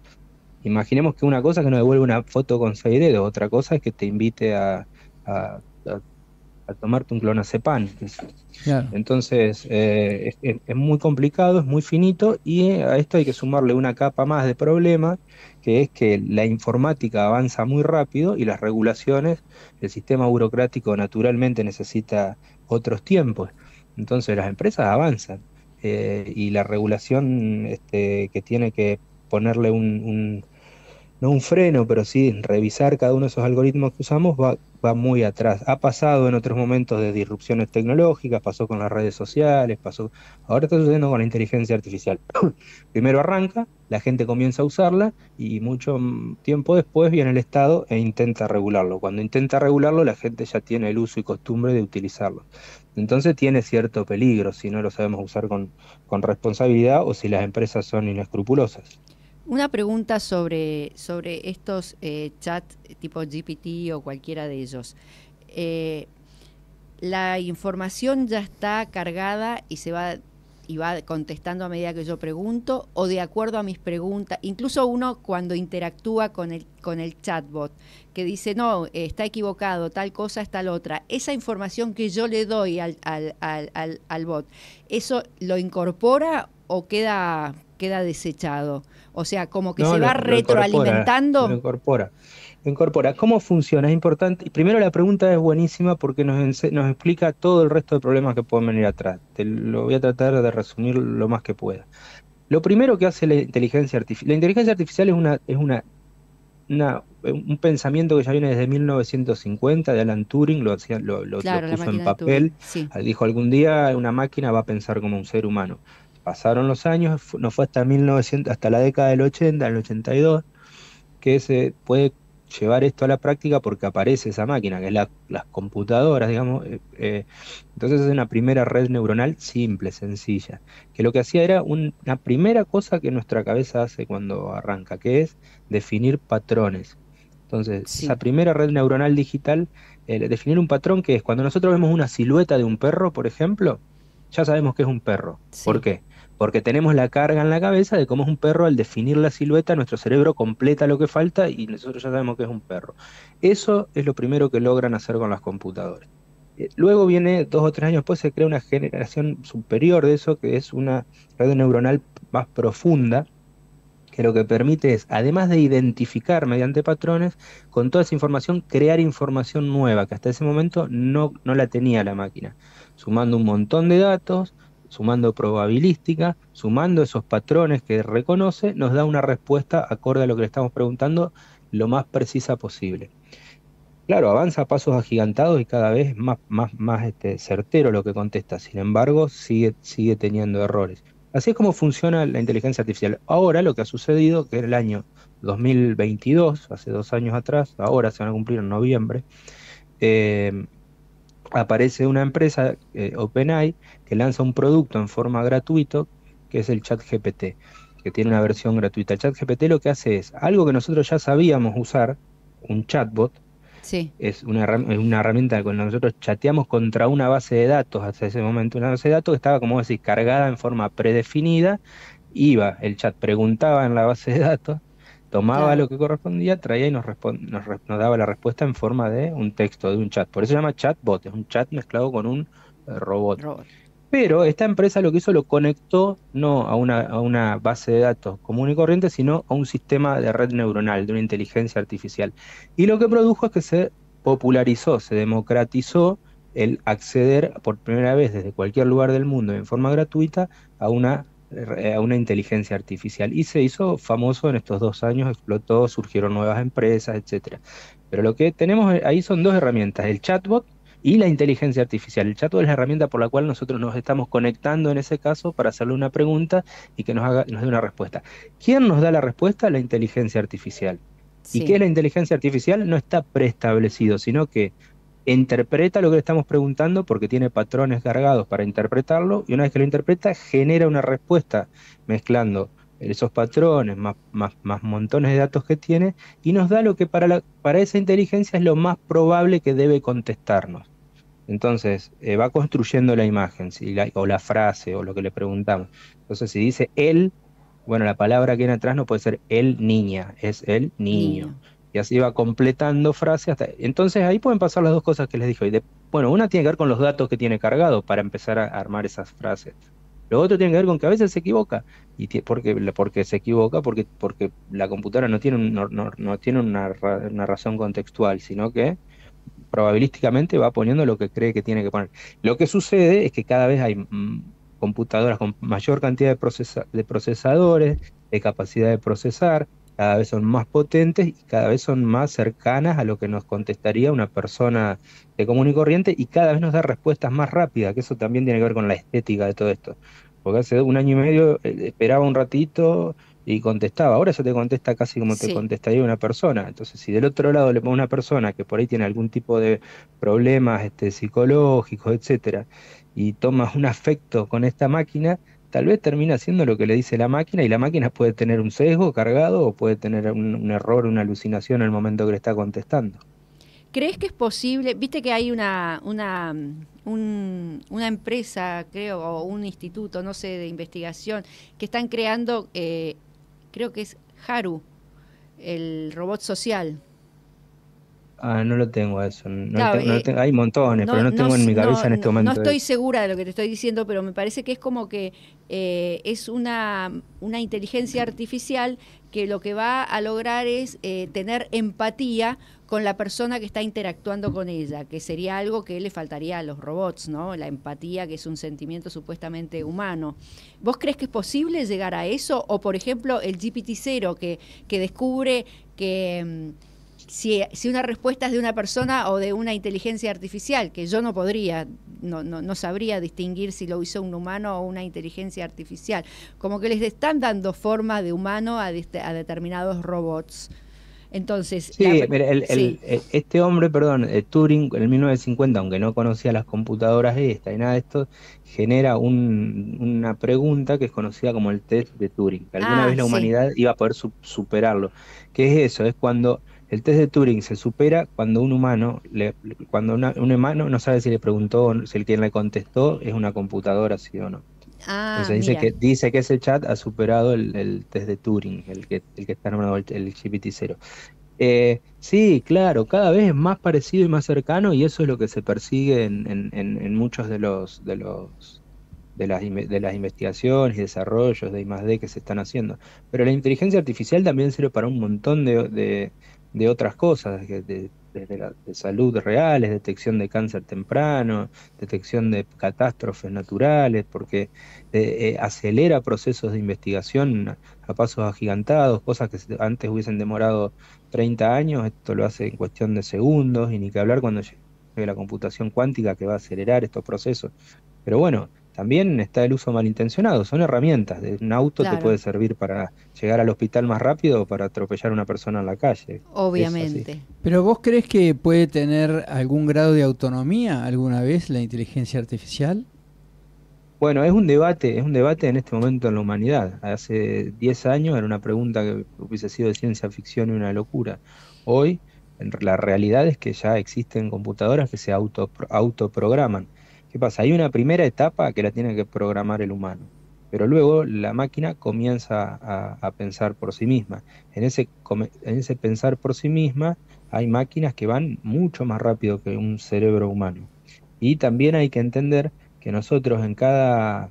Imaginemos que una cosa es que nos devuelva una foto con seis dedos, otra cosa es que te invite a, a, tomarte un clonazepam, entonces, eh, es, muy complicado, es muy finito y eh, a esto hay que sumarle una capa más de problema, que es que la informática avanza muy rápido y las regulaciones, el sistema burocrático naturalmente necesita otros tiempos. Entonces, las empresas avanzan eh, y la regulación este, que tiene que ponerle un no un freno, pero sí revisar cada uno de esos algoritmos que usamos va, muy atrás. Ha pasado en otros momentos de disrupciones tecnológicas, pasó con las redes sociales, pasó. Ahora está sucediendo con la inteligencia artificial. Primero arranca, la gente comienza a usarla y mucho tiempo después viene el Estado e intenta regularlo. Cuando intenta regularlo, la gente ya tiene el uso y costumbre de utilizarlo. Entonces tiene cierto peligro si no lo sabemos usar con, con responsabilidad o si las empresas son inescrupulosas. Una pregunta sobre, sobre estos eh, chats tipo GPT o cualquiera de ellos. Eh, la información ya está cargada y se va y va contestando a medida que yo pregunto o de acuerdo a mis preguntas. Incluso uno cuando interactúa con el, con el chatbot, que dice, no, está equivocado, tal cosa, es la otra. Esa información que yo le doy al, al, al, bot, ¿eso lo incorpora o queda, queda desechado? O sea, como que se va retroalimentando. Incorpora, incorpora. ¿Cómo funciona? Es importante. Primero la pregunta es buenísima porque nos, nos explica todo el resto de problemas que pueden venir atrás. Te lo voy a tratar de resumir lo más que pueda. Lo primero que hace la inteligencia artificial, la inteligencia artificial es una, es una, un pensamiento que ya viene desde 1950 de Alan Turing, lo, hacía, lo, puso en papel, dijo algún día una máquina va a pensar como un ser humano pasaron los años, no fue hasta 1900, hasta la década del 80, el 82, que se puede llevar esto a la práctica porque aparece esa máquina, que es las computadoras, digamos. Eh, eh, entonces es una primera red neuronal simple, sencilla, que lo que hacía era una primera cosa que nuestra cabeza hace cuando arranca, que es definir patrones. Entonces, esa primera red neuronal digital, eh, definir un patrón que es cuando nosotros vemos una silueta de un perro, por ejemplo, ya sabemos que es un perro. ¿Por qué? porque tenemos la carga en la cabeza de cómo es un perro al definir la silueta, nuestro cerebro completa lo que falta y nosotros ya sabemos que es un perro. Eso es lo primero que logran hacer con las computadoras. Eh, luego viene, dos o tres años después, se crea una generación superior de eso, que es una red neuronal más profunda, que lo que permite es, además de identificar mediante patrones, con toda esa información, crear información nueva, que hasta ese momento no, no la tenía la máquina, sumando un montón de datos, sumando probabilística, sumando esos patrones que reconoce, nos da una respuesta acorde a lo que le estamos preguntando lo más precisa posible. Claro, avanza a pasos agigantados y cada vez más, más, este, certero lo que contesta, sin embargo sigue, sigue teniendo errores. Así es como funciona la inteligencia artificial. Ahora lo que ha sucedido, que en el año 2022, hace dos años atrás, ahora se van a cumplir en noviembre, eh, aparece una empresa, eh, OpenAI, que lanza un producto en forma gratuito, que es el ChatGPT, que tiene una versión gratuita. El chat lo que hace es algo que nosotros ya sabíamos usar, un chatbot, Sí. Es una, herramienta con la que nosotros chateamos contra una base de datos hasta ese momento. Una base de datos que estaba, como decir cargada en forma predefinida. Iba, el chat preguntaba en la base de datos, tomaba lo que correspondía, traía y nos, daba la respuesta en forma de un texto, de un chat. Por eso se llama chatbot, es un chat mezclado con un eh, robot. Pero esta empresa lo que hizo lo conectó no a una, base de datos común y corriente, sino a un sistema de red neuronal, de una inteligencia artificial. Y lo que produjo es que se popularizó, se democratizó el acceder por primera vez desde cualquier lugar del mundo en forma gratuita a una, a una inteligencia artificial. Y se hizo famoso en estos dos años, explotó, surgieron nuevas empresas, etc. Pero lo que tenemos ahí son dos herramientas, el chatbot y la inteligencia artificial. El chat es la herramienta por la cual nosotros nos estamos conectando en ese caso para hacerle una pregunta y que nos, haga, nos dé una respuesta. ¿Quién nos da la respuesta? La inteligencia artificial. ¿Y qué es la inteligencia artificial? No está preestablecido, sino que interpreta lo que le estamos preguntando porque tiene patrones cargados para interpretarlo y una vez que lo interpreta genera una respuesta mezclando esos patrones más, montones de datos que tiene y nos da lo que para, la, para esa inteligencia es lo más probable que debe contestarnos. Entonces, eh, va construyendo la imagen o la frase o lo que le preguntamos. Entonces, si dice él, bueno, la palabra que viene atrás no puede ser el niña, es el niño. Y así va completando frases hasta... Entonces, ahí pueden pasar las dos cosas que les dije. bueno, una tiene que ver con los datos que tiene cargado para empezar a armar esas frases. Lo otro tiene que ver con que a veces se equivoca. Y porque, porque se equivoca, porque, porque la computadora no tiene, no, tiene una, una razón contextual, sino que probabilísticamente va poniendo lo que cree que tiene que poner. Lo que sucede es que cada vez hay mm, computadoras con mayor cantidad de, procesadores, de capacidad de procesar, cada vez son más potentes y cada vez son más cercanas a lo que nos contestaría una persona de común y corriente y cada vez nos da respuestas más rápidas, que eso también tiene que ver con la estética de todo esto. Porque hace un año y medio eh, esperaba un ratito, y contestaba. Ahora se te contesta casi como te contestaría una persona. Entonces, si del otro lado le pongo una persona que por ahí tiene algún tipo de problemas este, psicológicos, etcétera, y tomas un afecto con esta máquina, tal vez termina haciendo lo que le dice la máquina y la máquina puede tener un sesgo cargado o puede tener un, error, una alucinación en el momento que le está contestando. ¿Crees que es posible? Viste que hay una, una, una empresa, creo, o un instituto, no sé, de investigación, que están creando eh, creo que es Haru, el robot social. Ah, no lo tengo eso. Eh, hay montones, pero no, tengo en mi cabeza en este momento. No estoy segura de lo que te estoy diciendo, pero me parece que es como que eh, es una, inteligencia artificial que lo que va a lograr es eh, tener empatía con la persona que está interactuando con ella, que sería algo que le faltaría a los robots, ¿no? La empatía, que es un sentimiento supuestamente humano. ¿Vos crees que es posible llegar a eso? O, por ejemplo, el GPT-0, que, que descubre que mm, si, una respuesta es de una persona o de una inteligencia artificial, que yo no podría, no, sabría distinguir si lo hizo un humano o una inteligencia artificial. Como que les están dando forma de humano a, a determinados robots. Entonces, eh, este hombre, perdón, eh, Turing, en el 1950, aunque no conocía las computadoras estas y nada de esto, genera una pregunta que es conocida como el test de Turing, alguna ah, vez la humanidad iba a poder superarlo. ¿Qué es eso? Es cuando el test de Turing se supera cuando un humano, cuando un humano no sabe si le preguntó, si el quien le contestó es una computadora, sí o no. Ah, dice que, dice que ese chat ha superado el, test de Turing, el que, el que está nombrado el, GPT-0. Eh, sí, claro, cada vez es más parecido y más cercano y eso es lo que se persigue en, en, muchos de los, de los de las, investigaciones y desarrollos de I+.D. que se están haciendo. Pero la inteligencia artificial también sirve para un montón de, de otras cosas, desde la de salud reales, detección de cáncer temprano, detección de catástrofes naturales, porque eh, eh, acelera procesos de investigación a pasos agigantados, cosas que antes hubiesen demorado 30 años, esto lo hace en cuestión de segundos, y ni que hablar cuando llegue la computación cuántica que va a acelerar estos procesos. Pero bueno, también está el uso malintencionado, son herramientas. Un auto te puede servir para llegar al hospital más rápido o para atropellar a una persona en la calle. Obviamente. Pero vos crees que puede tener algún grado de autonomía alguna vez la inteligencia artificial? Bueno, es un debate, es un debate en este momento en la humanidad. Hace 10 años era una pregunta que hubiese sido de ciencia ficción y una locura. Hoy la realidad es que ya existen computadoras que se auto, autoprograman. ¿Qué pasa? Hay una primera etapa que la tiene que programar el humano, pero luego la máquina comienza a, pensar por sí misma. En ese, ese pensar por sí misma hay máquinas que van mucho más rápido que un cerebro humano. Y también hay que entender que nosotros en cada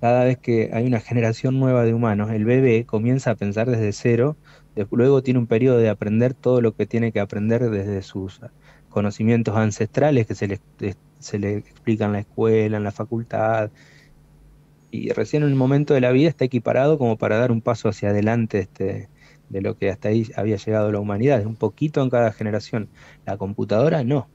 cada vez que hay una generación nueva de humanos, el bebé comienza a pensar desde cero, luego tiene un periodo de aprender todo lo que tiene que aprender desde sus conocimientos ancestrales que se le, explica en la escuela, en la facultad, y recién en el momento de la vida está equiparado como para dar un paso hacia adelante este, de lo que hasta ahí había llegado la humanidad, un poquito en cada generación. La computadora no,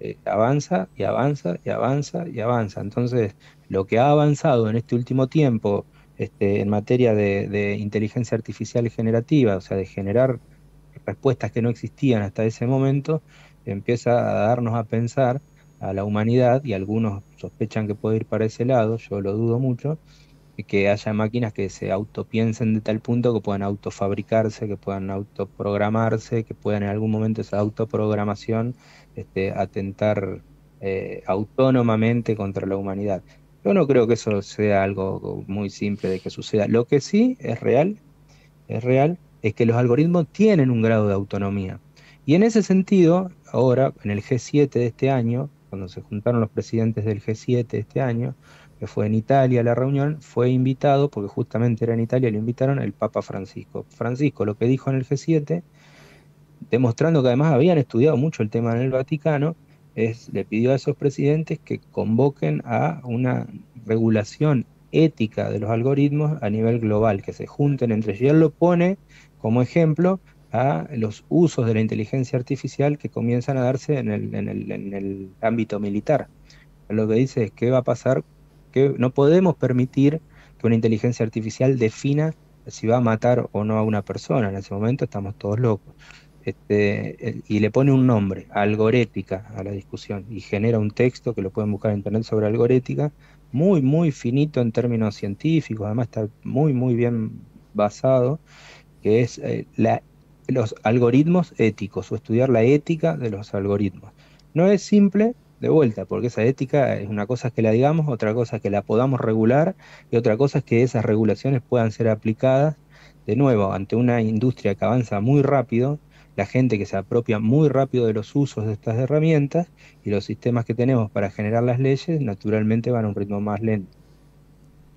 eh, avanza y avanza y avanza y avanza. Entonces, lo que ha avanzado en este último tiempo este, en materia de, de inteligencia artificial generativa, o sea, de generar respuestas que no existían hasta ese momento, empieza a darnos a pensar a la humanidad, y algunos sospechan que puede ir para ese lado, yo lo dudo mucho, que haya máquinas que se autopiensen de tal punto que puedan autofabricarse, que puedan autoprogramarse, que puedan en algún momento esa autoprogramación este, atentar eh, autónomamente contra la humanidad. Yo no creo que eso sea algo muy simple de que suceda. Lo que sí es real, es real, es que los algoritmos tienen un grado de autonomía. Y en ese sentido, ahora, en el G7 de este año, cuando se juntaron los presidentes del G7 de este año, que fue en Italia la reunión, fue invitado, porque justamente era en Italia, le invitaron el Papa Francisco. Francisco lo que dijo en el G7, demostrando que además habían estudiado mucho el tema en el Vaticano, es, le pidió a esos presidentes que convoquen a una regulación ética de los algoritmos a nivel global, que se junten entre ellos. Y él lo pone como ejemplo a los usos de la inteligencia artificial que comienzan a darse en el, ámbito militar. Lo que dice es qué va a pasar, que no podemos permitir que una inteligencia artificial defina si va a matar o no a una persona. En ese momento estamos todos locos. Este, y le pone un nombre, algorética, a la discusión, y genera un texto que lo pueden buscar en internet sobre algorética, muy, muy finito en términos científicos, además está muy, muy bien basado, que es eh, la los algoritmos éticos o estudiar la ética de los algoritmos. No es simple, de vuelta, porque esa ética es una cosa que la digamos, otra cosa que la podamos regular y otra cosa es que esas regulaciones puedan ser aplicadas de nuevo ante una industria que avanza muy rápido, la gente que se apropia muy rápido de los usos de estas herramientas y los sistemas que tenemos para generar las leyes naturalmente van a un ritmo más lento.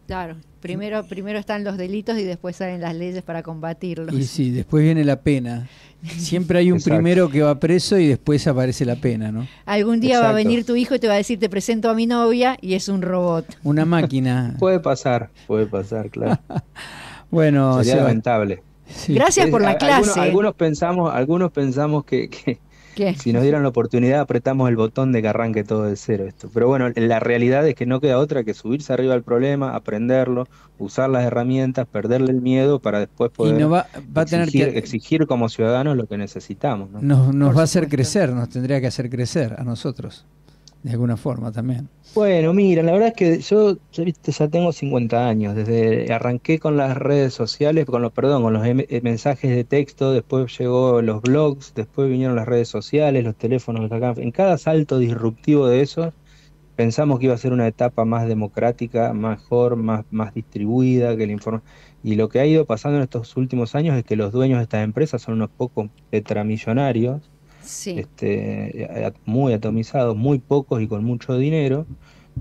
Claro, primero, primero están los delitos y después salen las leyes para combatirlos. Y sí, después viene la pena. Siempre hay un primero que va preso y después aparece la pena, ¿no? Algún día va a venir tu hijo y te va a decir, te presento a mi novia y es un robot. Una máquina. puede pasar, puede pasar, claro. bueno, sería lamentable. Gracias por la clase. Algunos, pensamos, algunos pensamos que, que, si nos dieran la oportunidad, apretamos el botón de que arranque todo de cero esto. Pero bueno, la realidad es que no queda otra que subirse arriba al problema, aprenderlo, usar las herramientas, perderle el miedo para después poder exigir, a tener que... exigir como ciudadanos lo que necesitamos. nos va a hacer crecer, nos tendría que hacer crecer a nosotros de alguna forma también. Bueno, mira, la verdad es que yo ¿viste? ya tengo 50 años, desde arranqué con las redes sociales, con los, perdón, con los em, eh, mensajes de texto, después llegó los blogs, después vinieron las redes sociales, los teléfonos, en cada salto disruptivo de eso, pensamos que iba a ser una etapa más democrática, mejor, más, más distribuida, que la Y lo que ha ido pasando en estos últimos años es que los dueños de estas empresas son unos pocos tetramillonarios este, eh, muy atomizados, muy pocos y con mucho dinero.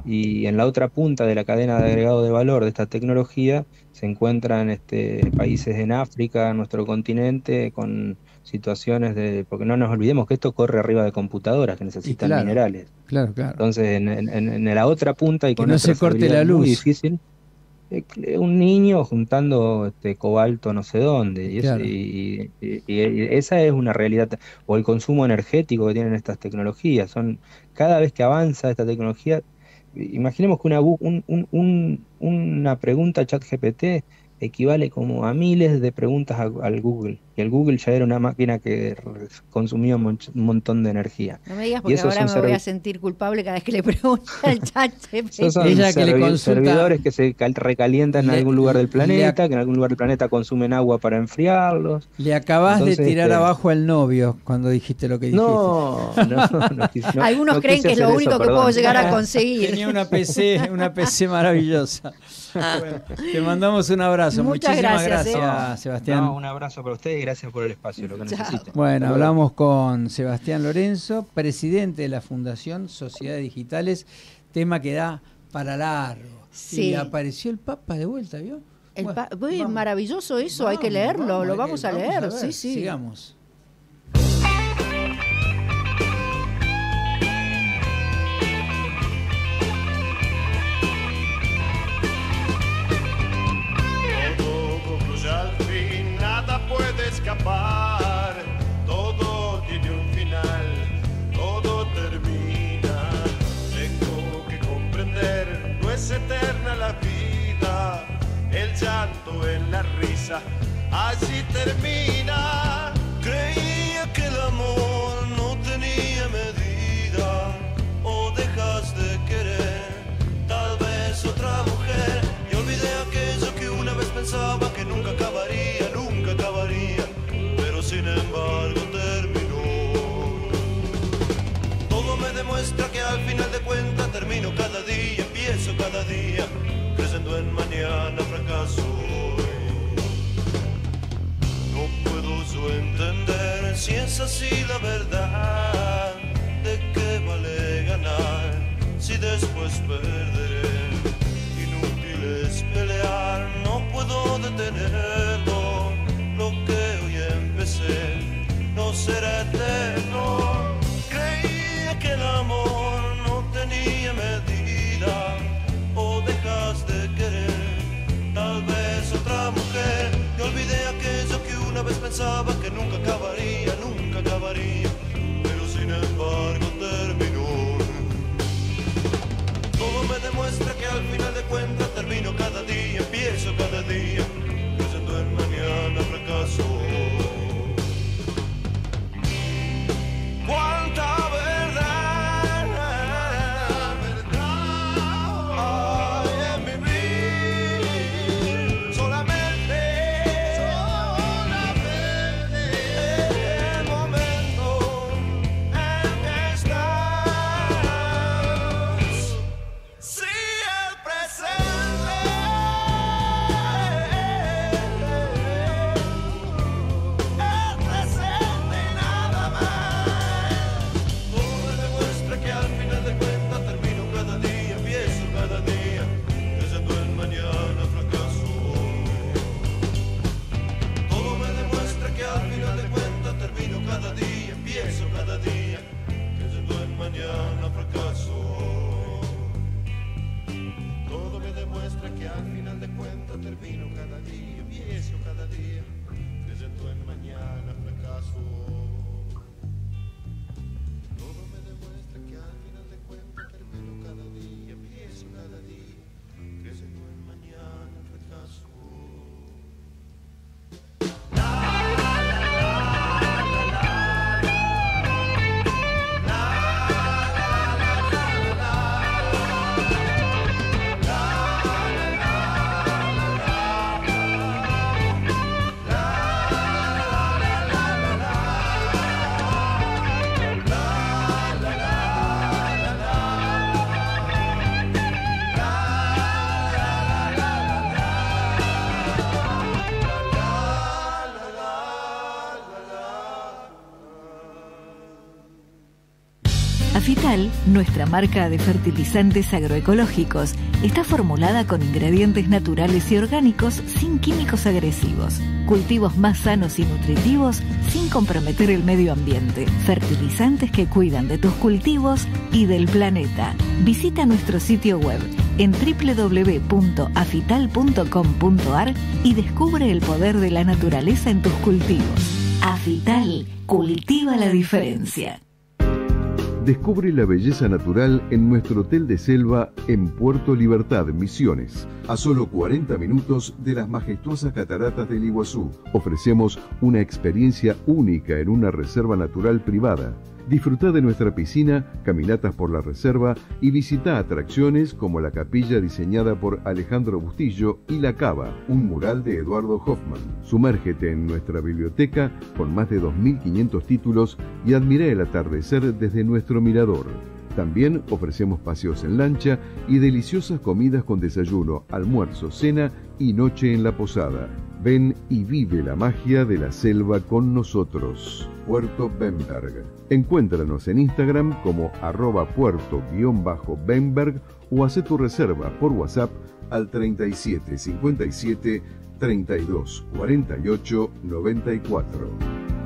Y en la otra punta de la cadena de agregado de valor de esta tecnología se encuentran este, países en África, nuestro continente, con situaciones de... Porque no nos olvidemos que esto corre arriba de computadoras que necesitan minerales. Claro, claro. Entonces, en, la otra punta y Que no se corte la luz. Muy difícil. Eh, un niño juntando este cobalto no sé dónde. Y, esa es una realidad. O el consumo energético que tienen estas tecnologías. Son cada vez que avanza esta tecnología, imaginemos que una, una pregunta chat GPT equivale como a miles de preguntas al Google. Y el Google ya era una máquina que consumía un montón de energía. No me digas porque ahora me voy a sentir culpable cada vez que le pregunto al chat. son que servidores que se recalientan en algún lugar del planeta, que en algún lugar del planeta consumen agua para enfriarlos. Le acabas de tirar este, abajo al novio cuando dijiste lo que dijiste. No, no, no, Algunos creen que es lo único que puedo llegar a ah, conseguir. Tenía una PC, una PC maravillosa. Ah. te mandamos un abrazo. Muchísimas gracias, ¿eh? Sebastián. un abrazo para ustedes y gracias por el espacio, lo que necesiten. Bueno, hablamos con Sebastián Lorenzo, presidente de la Fundación Sociedades Digitales, tema que da para largo. Y apareció el Papa de vuelta, ¿vio? maravilloso eso, hay que leerlo, lo vamos a leer. sí, sí. Sigamos. todo tiene un final, todo termina. Tengo que comprender, no es eterna la vida, el llanto en la risa, así termina. Creía que el amor no tenía medida, o dejas de querer, tal vez otra mujer, y olvidé aquello que una vez pensaba que nunca acabaría. creciendo en mañana fracaso. No puedo yo entender si es así la verdad, de qué vale ganar si después perderé. Inútil es pelear, no puedo detenerlo, lo que hoy empecé no será eterno. Creía que el amor nuestra marca de fertilizantes agroecológicos, está formulada con ingredientes naturales y orgánicos sin químicos agresivos. Cultivos más sanos y nutritivos sin comprometer el medio ambiente. Fertilizantes que cuidan de tus cultivos y del planeta. Visita nuestro sitio web en www.afital.com.ar y descubre el poder de la naturaleza en tus cultivos. Afital cultiva la diferencia. Descubre la belleza natural en nuestro hotel de selva en Puerto Libertad, Misiones a solo 40 minutos de las majestuosas cataratas del Iguazú. Ofrecemos una experiencia única en una reserva natural privada. Disfruta de nuestra piscina, caminatas por la reserva y visita atracciones como la capilla diseñada por Alejandro Bustillo y La Cava, un mural de Eduardo Hoffman. Sumérgete en nuestra biblioteca con más de 2.500 títulos y admira el atardecer desde nuestro mirador. También ofrecemos paseos en lancha y deliciosas comidas con desayuno, almuerzo, cena y noche en la posada. Ven y vive la magia de la selva con nosotros. Puerto Bemberg. Encuéntranos en Instagram como arroba puerto-bemberg o haz tu reserva por WhatsApp al 3757 57 94.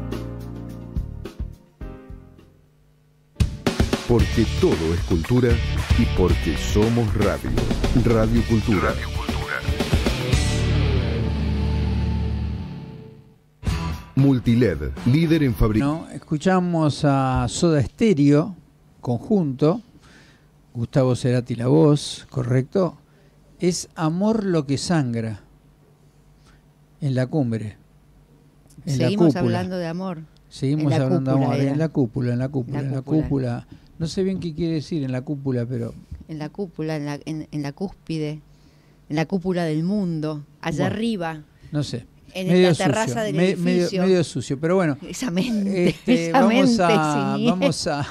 porque todo es cultura y porque somos radio. Radio Cultura. Multiled, líder en fabricación. Bueno, escuchamos a Soda Stereo, conjunto, Gustavo Cerati la voz, ¿correcto? Es amor lo que sangra en la cumbre. Seguimos hablando de amor. Seguimos hablando de amor, en la cúpula, en la cúpula. En la cúpula. No sé bien qué quiere decir en la cúpula, pero... En la cúpula, en la, cúspide, en la cúpula del mundo, allá arriba. No sé. En medio la terraza de del edificio. Medio, sucio, pero bueno. Este, esa vamos, a,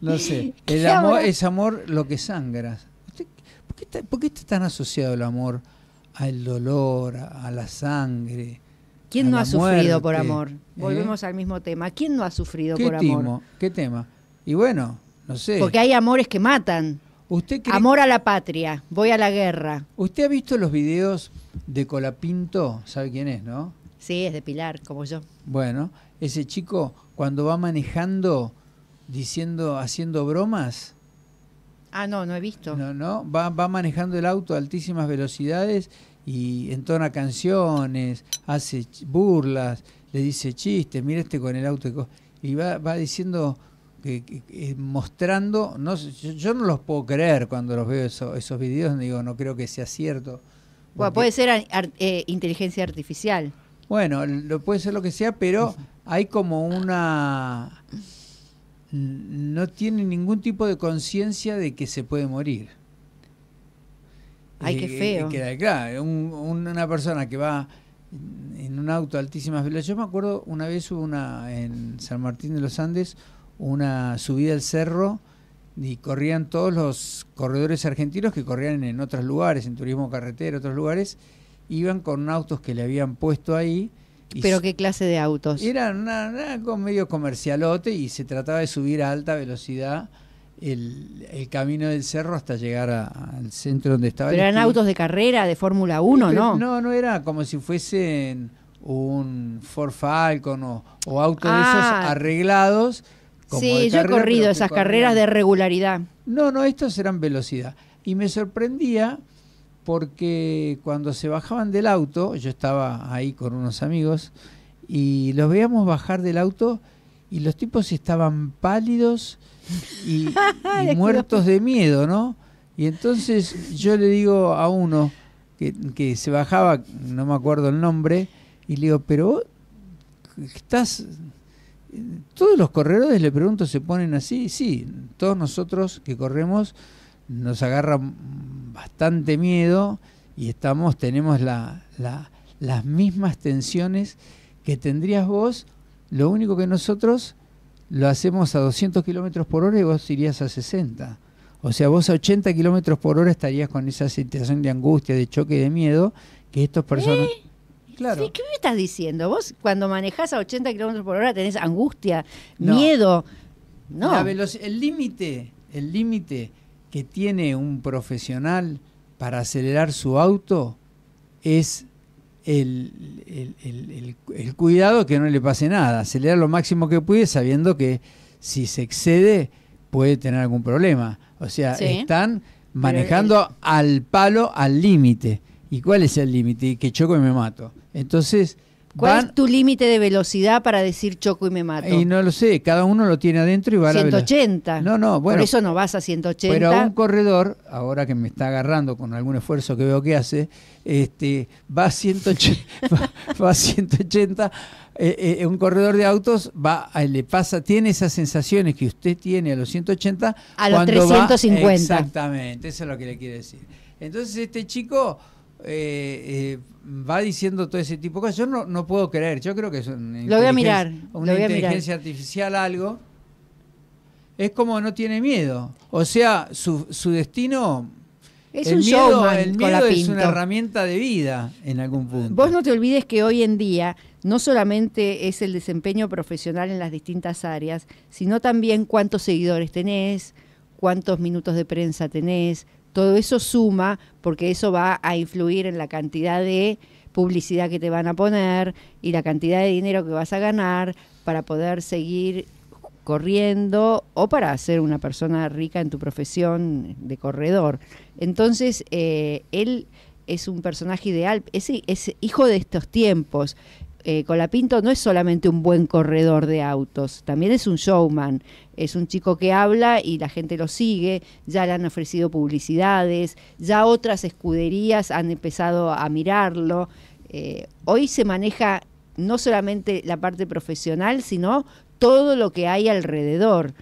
no sé. El amor, es amor lo que sangra. ¿Por qué, está, está tan asociado el amor al dolor, a la sangre? ¿Quién no ha sufrido por amor? ¿eh? Volvemos al mismo tema. ¿Quién no ha sufrido por amor? ¿Qué tema? Y bueno, no sé. Porque hay amores que matan. ¿Usted Amor a la patria, voy a la guerra. ¿Usted ha visto los videos de Colapinto? ¿Sabe quién es, no? Sí, es de Pilar, como yo. Bueno, ese chico cuando va manejando, diciendo, haciendo bromas. Ah, no, no he visto. No, no, va, va manejando el auto a altísimas velocidades y entona canciones, hace burlas, le dice chistes, mira este con el auto y va, va diciendo que, eh, mostrando, no, yo, no los puedo creer cuando los veo esos videos, digo, no creo que sea cierto. puede ser eh, inteligencia artificial. Bueno, lo, puede ser lo que sea, pero hay como una... No tiene ningún tipo de conciencia de que se puede morir. Ay, qué feo. Que, claro, una persona que va en un auto a altísimas velocidades. Yo me acuerdo una vez hubo una en San Martín de los Andes, una subida al cerro y corrían todos los corredores argentinos que corrían en otros lugares, en turismo carretera, otros lugares, iban con autos que le habían puesto ahí. ¿Pero qué clase de autos? Eran una, medio comercialote y se trataba de subir a alta velocidad el, camino del cerro hasta llegar al centro donde estaba. Pero eran autos de carrera, de Fórmula 1, ¿no? No, no era como si fuesen un Ford Falcon o, autos de esos ah. arreglados. sí, yo he corrido esas carreras de regularidad. No, no, estos eran velocidad. Y me sorprendía porque cuando se bajaban del auto, yo estaba ahí con unos amigos y los veíamos bajar del auto y los tipos estaban pálidos y, muertos de miedo, ¿no? Y entonces yo le digo a uno que, se bajaba, no me acuerdo el nombre, y le digo, pero vos estás... Todos los corredores, le pregunto, ¿se ponen así? Sí, todos nosotros que corremos nos agarra bastante miedo y estamos, tenemos las mismas tensiones que tendrías vos, lo único que nosotros lo hacemos a 200 kilómetros por hora y vos irías a 60. O sea, vos a 80 kilómetros por hora estarías con esa sensación de angustia, de choque, de miedo que estos personas. ¿Eh? Claro. ¿Qué me estás diciendo? Vos cuando manejás a 80 kilómetros por hora tenés angustia, miedo. No. el límite, el límite que tiene un profesional para acelerar su auto es el, el, el, cuidado que no le pase nada, acelerar lo máximo que puede sabiendo que si se excede puede tener algún problema. O sea, están manejando al palo, al límite. ¿Y cuál es el límite? Que choco y me mato. Entonces, ¿Cuál es tu límite de velocidad para decir choco y me mato? Y no lo sé, cada uno lo tiene adentro y va a 180. No, no, bueno. Por eso no vas a 180. Pero a un corredor, ahora que me está agarrando con algún esfuerzo que veo que hace, este, va, a 180, 180 eh, eh, un corredor de autos va le pasa tiene esas sensaciones que usted tiene a los 180 a los 350 exactamente eso es lo que le quiere decir entonces este chico eh, va diciendo todo ese tipo de cosas. Yo no, no puedo creer, yo creo que es una, lo voy a inteligencia artificial algo. Es como no tiene miedo. O sea, su, destino... Es un miedo, es una herramienta de vida en algún punto. Vos no te olvides que hoy en día no solamente es el desempeño profesional en las distintas áreas, sino también cuántos seguidores tenés, cuántos minutos de prensa tenés, todo eso suma porque eso va a influir en la cantidad de publicidad que te van a poner y la cantidad de dinero que vas a ganar para poder seguir corriendo o para ser una persona rica en tu profesión de corredor. Entonces, eh, él es un personaje ideal, es hijo de estos tiempos. Eh, Colapinto no es solamente un buen corredor de autos, también es un showman, es un chico que habla y la gente lo sigue, ya le han ofrecido publicidades, ya otras escuderías han empezado a mirarlo. Eh, hoy se maneja no solamente la parte profesional, sino todo lo que hay alrededor.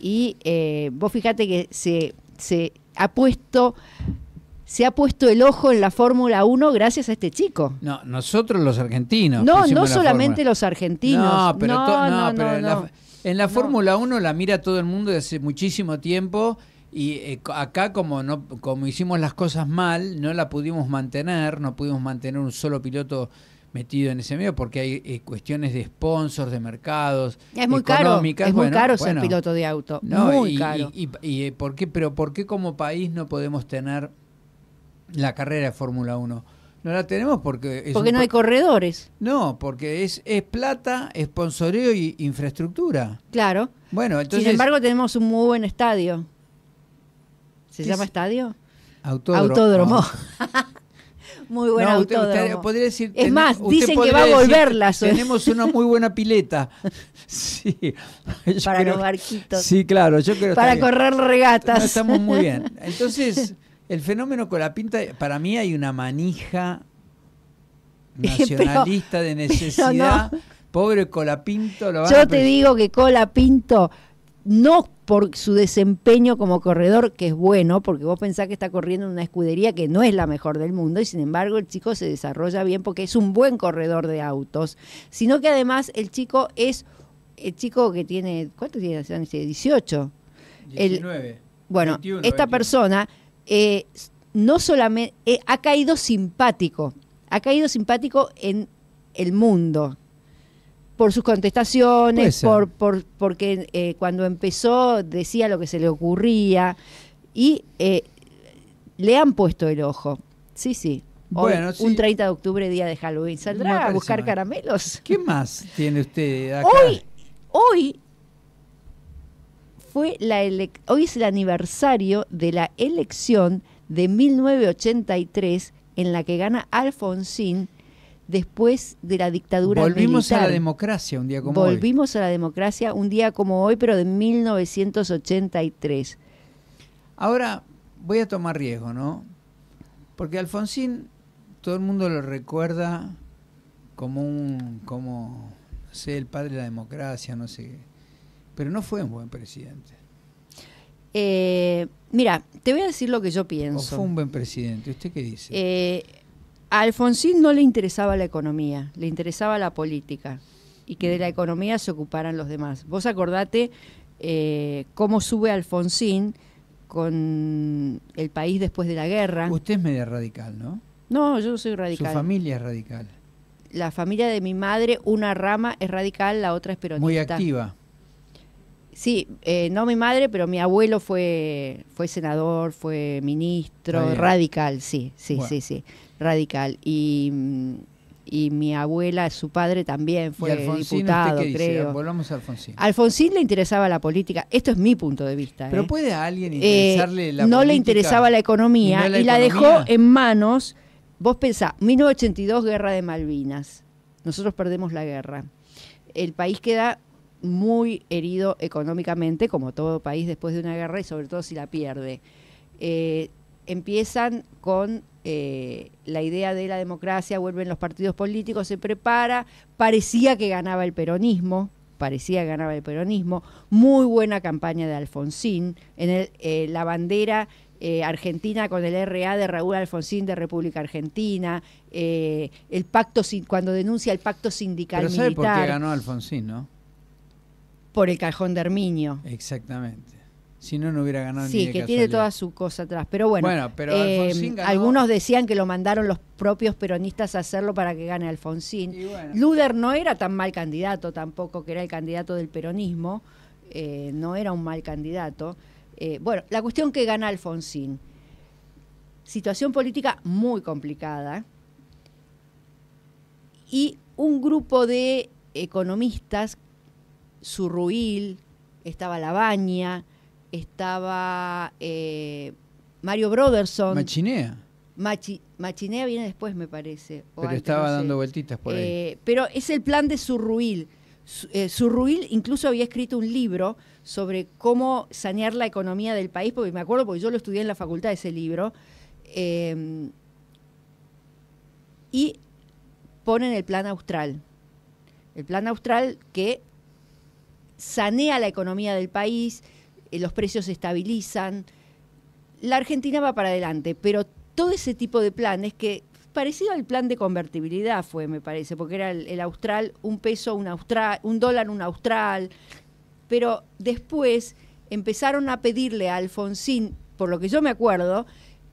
Y eh, vos fíjate que se, se ha puesto se ha puesto el ojo en la Fórmula 1 gracias a este chico. No, nosotros los argentinos. No, no solamente los argentinos. No, pero, en la, Fórmula 1 la mira todo el mundo desde hace muchísimo tiempo y eh, acá como, no, como hicimos las cosas mal, no la pudimos mantener, no pudimos mantener un solo piloto metido en ese medio porque hay eh, cuestiones de sponsors, de mercados, es muy Caro, es muy caro ser piloto de auto, muy caro. Y, y, ¿por qué, pero ¿por qué como país no podemos tener la carrera de Fórmula 1. No la tenemos porque... porque no hay corredores. No, porque es, es plata, esponsoreo y infraestructura. Claro. Bueno, entonces... Sin embargo, tenemos un muy buen estadio. ¿Se llama estadio? Autódromo. Autódromo. muy buen autódromo. decir, es más, dicen que va a volver Tenemos una muy buena pileta. sí. Para los barquitos. Sí, claro. Para correr regatas. estamos muy bien. Entonces... El fenómeno con para mí hay una manija nacionalista de necesidad. Pobre Colapinto. Lo Yo te digo que Colapinto, no por su desempeño como corredor, que es bueno, porque vos pensás que está corriendo en una escudería que no es la mejor del mundo, y sin embargo el chico se desarrolla bien porque es un buen corredor de autos, sino que además el chico es el chico que tiene, ¿cuántos tiene? 18. 19. bueno, esta persona eh, no solamente eh, ha caído simpático, ha caído simpático en el mundo por sus contestaciones, por, por, porque eh, cuando empezó decía lo que se le ocurría y le han puesto el ojo. Sí, sí. Hoy, un 30 de octubre, día de Halloween, saldrá a buscar caramelos. ¿Qué más tiene usted acá? Hoy, hoy fue la hoy es el aniversario de la elección de 1983 en la que gana Alfonsín después de la dictadura Volvimos a la democracia un día como hoy. Volvimos a la democracia un día como hoy, pero de 1983. Ahora voy a tomar riesgo, ¿no? Porque Alfonsín todo el mundo lo recuerda como un como sé, el padre de la democracia, no sé pero no fue un buen presidente. Eh, mira, te voy a decir lo que yo pienso. O fue un buen presidente, ¿usted qué dice? Eh, a Alfonsín no le interesaba la economía, le interesaba la política y que de la mm. economía se ocuparan los demás. Vos acordate eh, cómo sube Alfonsín con el país después de la guerra. Usted es media radical, ¿no? No, yo soy radical. Su familia es radical. La familia de mi madre, una rama es radical, la otra es peronista. Muy activa. Sí, eh, no mi madre, pero mi abuelo fue, fue senador, fue ministro, radical, sí, sí, sí, sí, radical. Y, mm, y, mi abuela, su padre también fue diputado, creo. Volvamos a Alfonsín. Alfonsín le interesaba la política, esto es mi punto de vista. Pero ¿eh? puede a alguien eh, interesarle la no política. No le interesaba la economía, y la dejó en manos, vos pensá, 1982, guerra de Malvinas. Nosotros perdemos la guerra. El país queda muy herido económicamente, como todo país después de una guerra y sobre todo si la pierde. Eh, empiezan con eh, la idea de la democracia, vuelven los partidos políticos, se prepara, parecía que ganaba el peronismo, parecía que ganaba el peronismo, muy buena campaña de Alfonsín, en eh, la bandera Argentina con el RA de Raúl Alfonsín de República Argentina, el pacto cuando denuncia el pacto sindical Pero sabe por qué ganó Alfonsín, ¿no? por el cajón de Herminio. Exactamente. Si no, no hubiera ganado. Sí, ni Sí, que tiene toda su cosa atrás. Pero bueno, pero eh, algunos decían que lo mandaron los propios peronistas a hacerlo para que gane Alfonsín. Luder no era tan mal candidato tampoco, que era el candidato del peronismo. Eh, no era un mal candidato. Eh, bueno, la cuestión que gana Alfonsín. Situación política muy complicada. Y un grupo de economistas Surruil, estaba La Baña, estaba eh, Mario Broderson. Machinea. Machi, Machinea viene después, me parece. pero estaba dando vueltitas por ahí. Eh, pero es el plan de Surruil. Surruil eh, incluso había escrito un libro sobre cómo sanear la economía del país, porque me acuerdo, porque yo lo estudié en la facultad ese libro. y ponen el plan austral. El plan austral que sanea la economía del país, eh, los precios se estabilizan. La Argentina va para adelante, pero todo ese tipo de planes que parecido al plan de convertibilidad fue, me parece, porque era el, el austral, un peso, un austral, un dólar, un austral. Pero después empezaron a pedirle a Alfonsín, por lo que yo me acuerdo,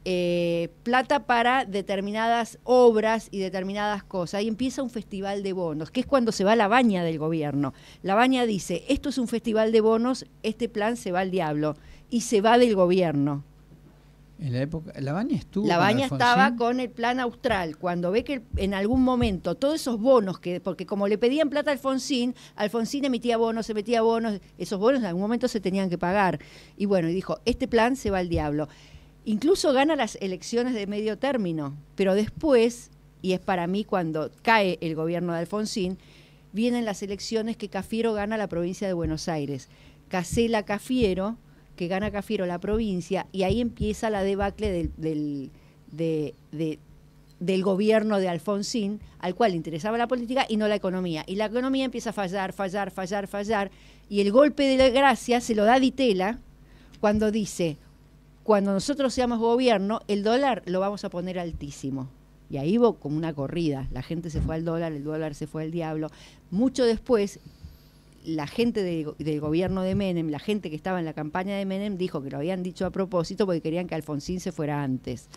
eh, plata para determinadas obras y determinadas cosas. Y empieza un festival de bonos, que es cuando se va la baña del gobierno. La baña dice, esto es un festival de bonos, este plan se va al diablo y se va del gobierno. En la época, la baña estuvo. La baña estaba con el plan austral. Cuando ve que en algún momento todos esos bonos que, porque como le pedían plata a Alfonsín, Alfonsín emitía bonos, se metía bonos, esos bonos en algún momento se tenían que pagar. Y bueno, y dijo, este plan se va al diablo. Incluso gana las elecciones de medio término, pero después, y es para mí cuando cae el gobierno de Alfonsín, vienen las elecciones que Cafiero gana la provincia de Buenos Aires. Casela Cafiero, que gana Cafiero la provincia, y ahí empieza la debacle del, del, gobierno de Alfonsín, al cual interesaba la política y no la economía. Y la economía empieza a fallar, fallar, fallar, fallar, y el golpe de la gracia se lo da Ditela cuando dice, cuando nosotros seamos gobierno, el dólar lo vamos a poner altísimo. Y ahí hubo como una corrida. La gente se fue al dólar, el dólar se fue al diablo. Mucho después, la gente del gobierno de Menem, la gente que estaba en la campaña de Menem, dijo que lo habían dicho a propósito porque querían que Alfonsín se fuera antes.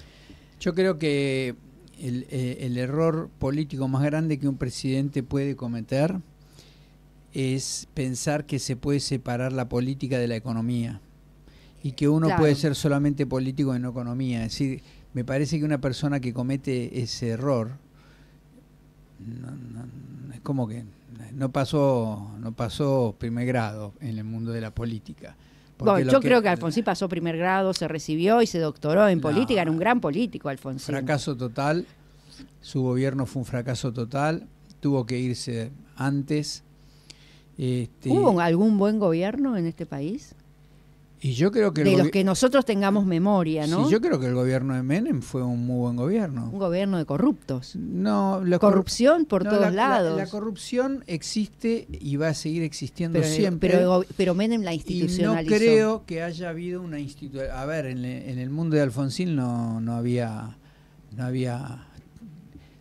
Yo creo que el eh, error político más grande que un presidente puede cometer es pensar que se puede separar la política de la economía. Y que uno puede ser solamente político en economía. Es decir, me parece que una persona que comete ese error, no, es como que no pasó, no pasó primer grado en el mundo de la política. yo creo que Alfonsín pasó primer grado, se recibió y se doctoró en política, era un gran político Alfonsín. Fracaso total, su gobierno fue un fracaso total, tuvo que irse antes. Este ¿Hubo algún buen gobierno en este país? Y yo creo que de los que nosotros tengamos memoria, ¿no? Sí, yo creo que el gobierno de Menem fue un muy buen gobierno. Un gobierno de corruptos. No, la corrupción por todos lados. La, corrupción existe y va a seguir existiendo siempre. Pero, pero, Menem la institucionalizó. no creo que haya habido una institución. A ver, en, en, el mundo de Alfonsín no, no había, no había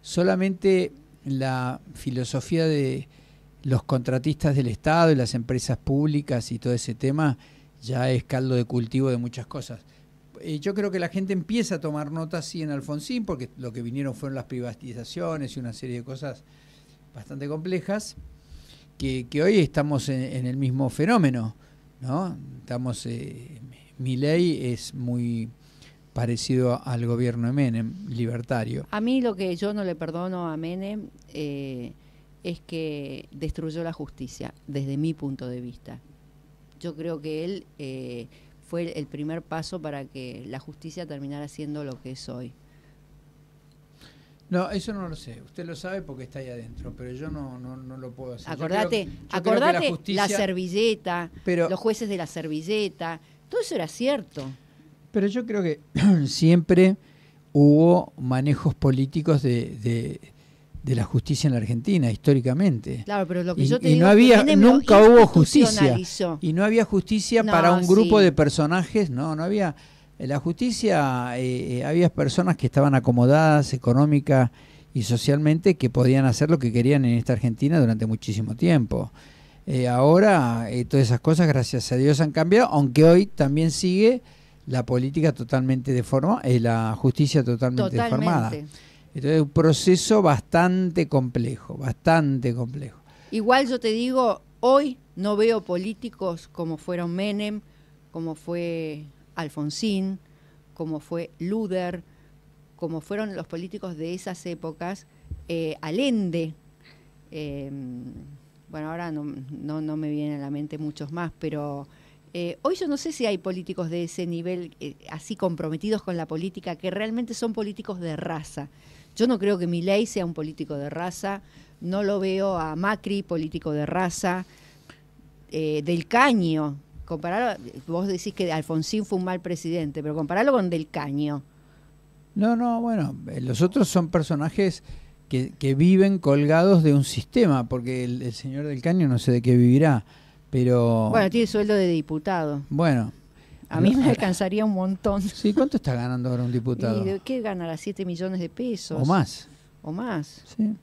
solamente la filosofía de los contratistas del Estado y las empresas públicas y todo ese tema ya es caldo de cultivo de muchas cosas. Eh, yo creo que la gente empieza a tomar nota sí, en Alfonsín, porque lo que vinieron fueron las privatizaciones y una serie de cosas bastante complejas, que, hoy estamos en, el mismo fenómeno, ¿no? Estamos, eh, mi ley es muy parecido al gobierno de Menem, libertario. A mí lo que yo no le perdono a Menem eh, es que destruyó la justicia, desde mi punto de vista yo creo que él eh, fue el primer paso para que la justicia terminara siendo lo que es hoy. No, eso no lo sé. Usted lo sabe porque está ahí adentro, pero yo no, no, lo puedo hacer. Acordate, acordate la, servilleta, los jueces de la servilleta, todo eso era cierto. Pero yo creo que siempre hubo manejos políticos de de la justicia en la Argentina históricamente. Claro, pero lo que yo te digo no había nunca hubo justicia y no había justicia para un grupo de personajes, no, no había eh, la justicia eh, eh, había personas que estaban acomodadas económica y socialmente que podían hacer lo que querían en esta Argentina durante muchísimo tiempo. ahora todas esas cosas gracias a Dios han cambiado, aunque hoy también sigue la política totalmente deformada, la justicia totalmente, totalmente. deformada. Entonces, es un proceso bastante complejo, bastante complejo. Igual yo te digo, hoy no veo políticos como fueron Menem, como fue Alfonsín, como fue Luder, como fueron los políticos de esas épocas, eh, alende, em, bueno, ahora no, me vienen a la mente muchos más, pero eh, hoy yo no sé si hay políticos de ese nivel eh, así comprometidos con la política que realmente son políticos de raza. Yo no creo que Milei sea un político de raza, no lo veo a Macri político de raza, eh, del caño. Compararlo, vos decís que Alfonsín fue un mal presidente, pero compararlo con Del Caño. No, no, bueno, eh, los otros son personajes que, viven colgados de un sistema, porque el, el señor Del Caño no sé de qué vivirá, pero... Bueno, tiene sueldo de diputado. Bueno, a mí me alcanzaría un montón. Sí, ¿cuánto está ganando ahora un diputado? ¿Y ¿Qué ganará? ¿7 millones de pesos? O más. O más. Sí.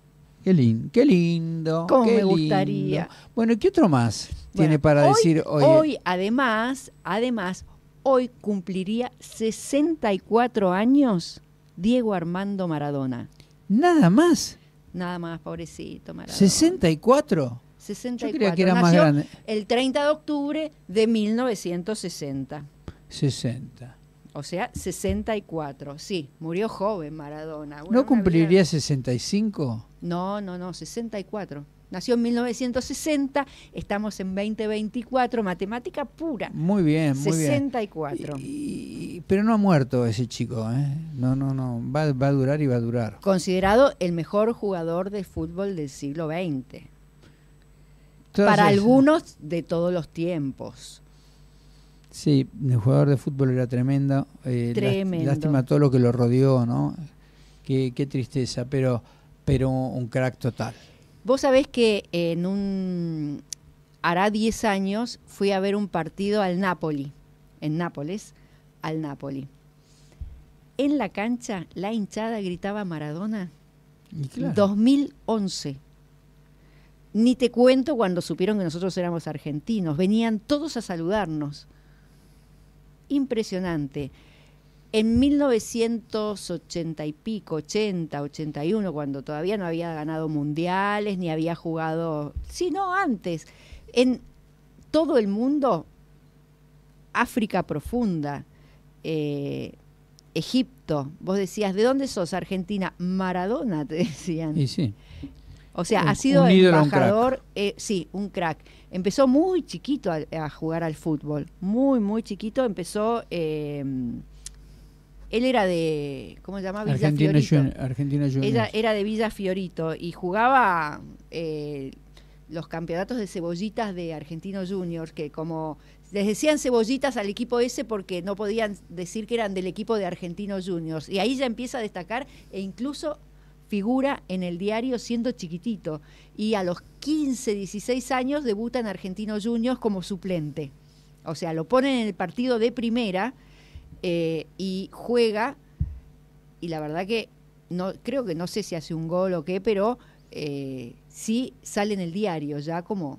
Qué, lindo, qué lindo. ¿Cómo me gustaría? Bueno, ¿y qué otro más tiene para decir hoy? Hoy, además, además, hoy cumpliría 64 años Diego Armando Maradona. ¿Nada más? Nada más, pobrecito Maradona. ¿64? 64. Yo creía que era más grande. El 30 de octubre de 1960. 60. O sea, 64. Sí, murió joven Maradona. ¿No cumpliría 65? No, no, no, 64. Nació en 1960, estamos en 2024, matemática pura. Muy bien, muy 64. bien. 64. Pero no ha muerto ese chico, ¿eh? No, no, no, va, a durar y va a durar. Considerado el mejor jugador de fútbol del siglo XX. Para algunos de todos los tiempos. Sí, el jugador de fútbol era eh, tremendo. Lástima todo lo que lo rodeó, ¿no? Qué, tristeza, pero, pero un crack total. Vos sabés que en un. hará 10 años fui a ver un partido al Napoli, en Nápoles, al Napoli. En la cancha, la hinchada gritaba Maradona. Y 2011. Ni te cuento cuando supieron que nosotros éramos argentinos. Venían todos a saludarnos impresionante. En 1980 y pico, 80, 81, cuando todavía no había ganado mundiales, ni había jugado, sino antes, en todo el mundo, África profunda, eh, Egipto, vos decías, ¿de dónde sos? Argentina, Maradona, te decían. sí. O sea, ha sido embajador, eh, sí, un crack empezó muy chiquito a, jugar al fútbol, muy, muy chiquito, empezó... Em, él era de, ¿cómo se llama? Villa Argentina Ella era de Villa Fiorito y jugaba eh, los campeonatos de cebollitas de Argentino Juniors, que como les decían cebollitas al equipo ese porque no podían decir que eran del equipo de Argentinos Juniors. Y ahí ya empieza a destacar e incluso figura en el diario siendo chiquitito y a los 15, 16 años debuta en Argentinos Juniors como suplente. O sea, lo ponen en el partido de primera eh, y juega y la verdad que no creo que no sé si hace un gol o qué, pero eh, sí sale en el diario ya como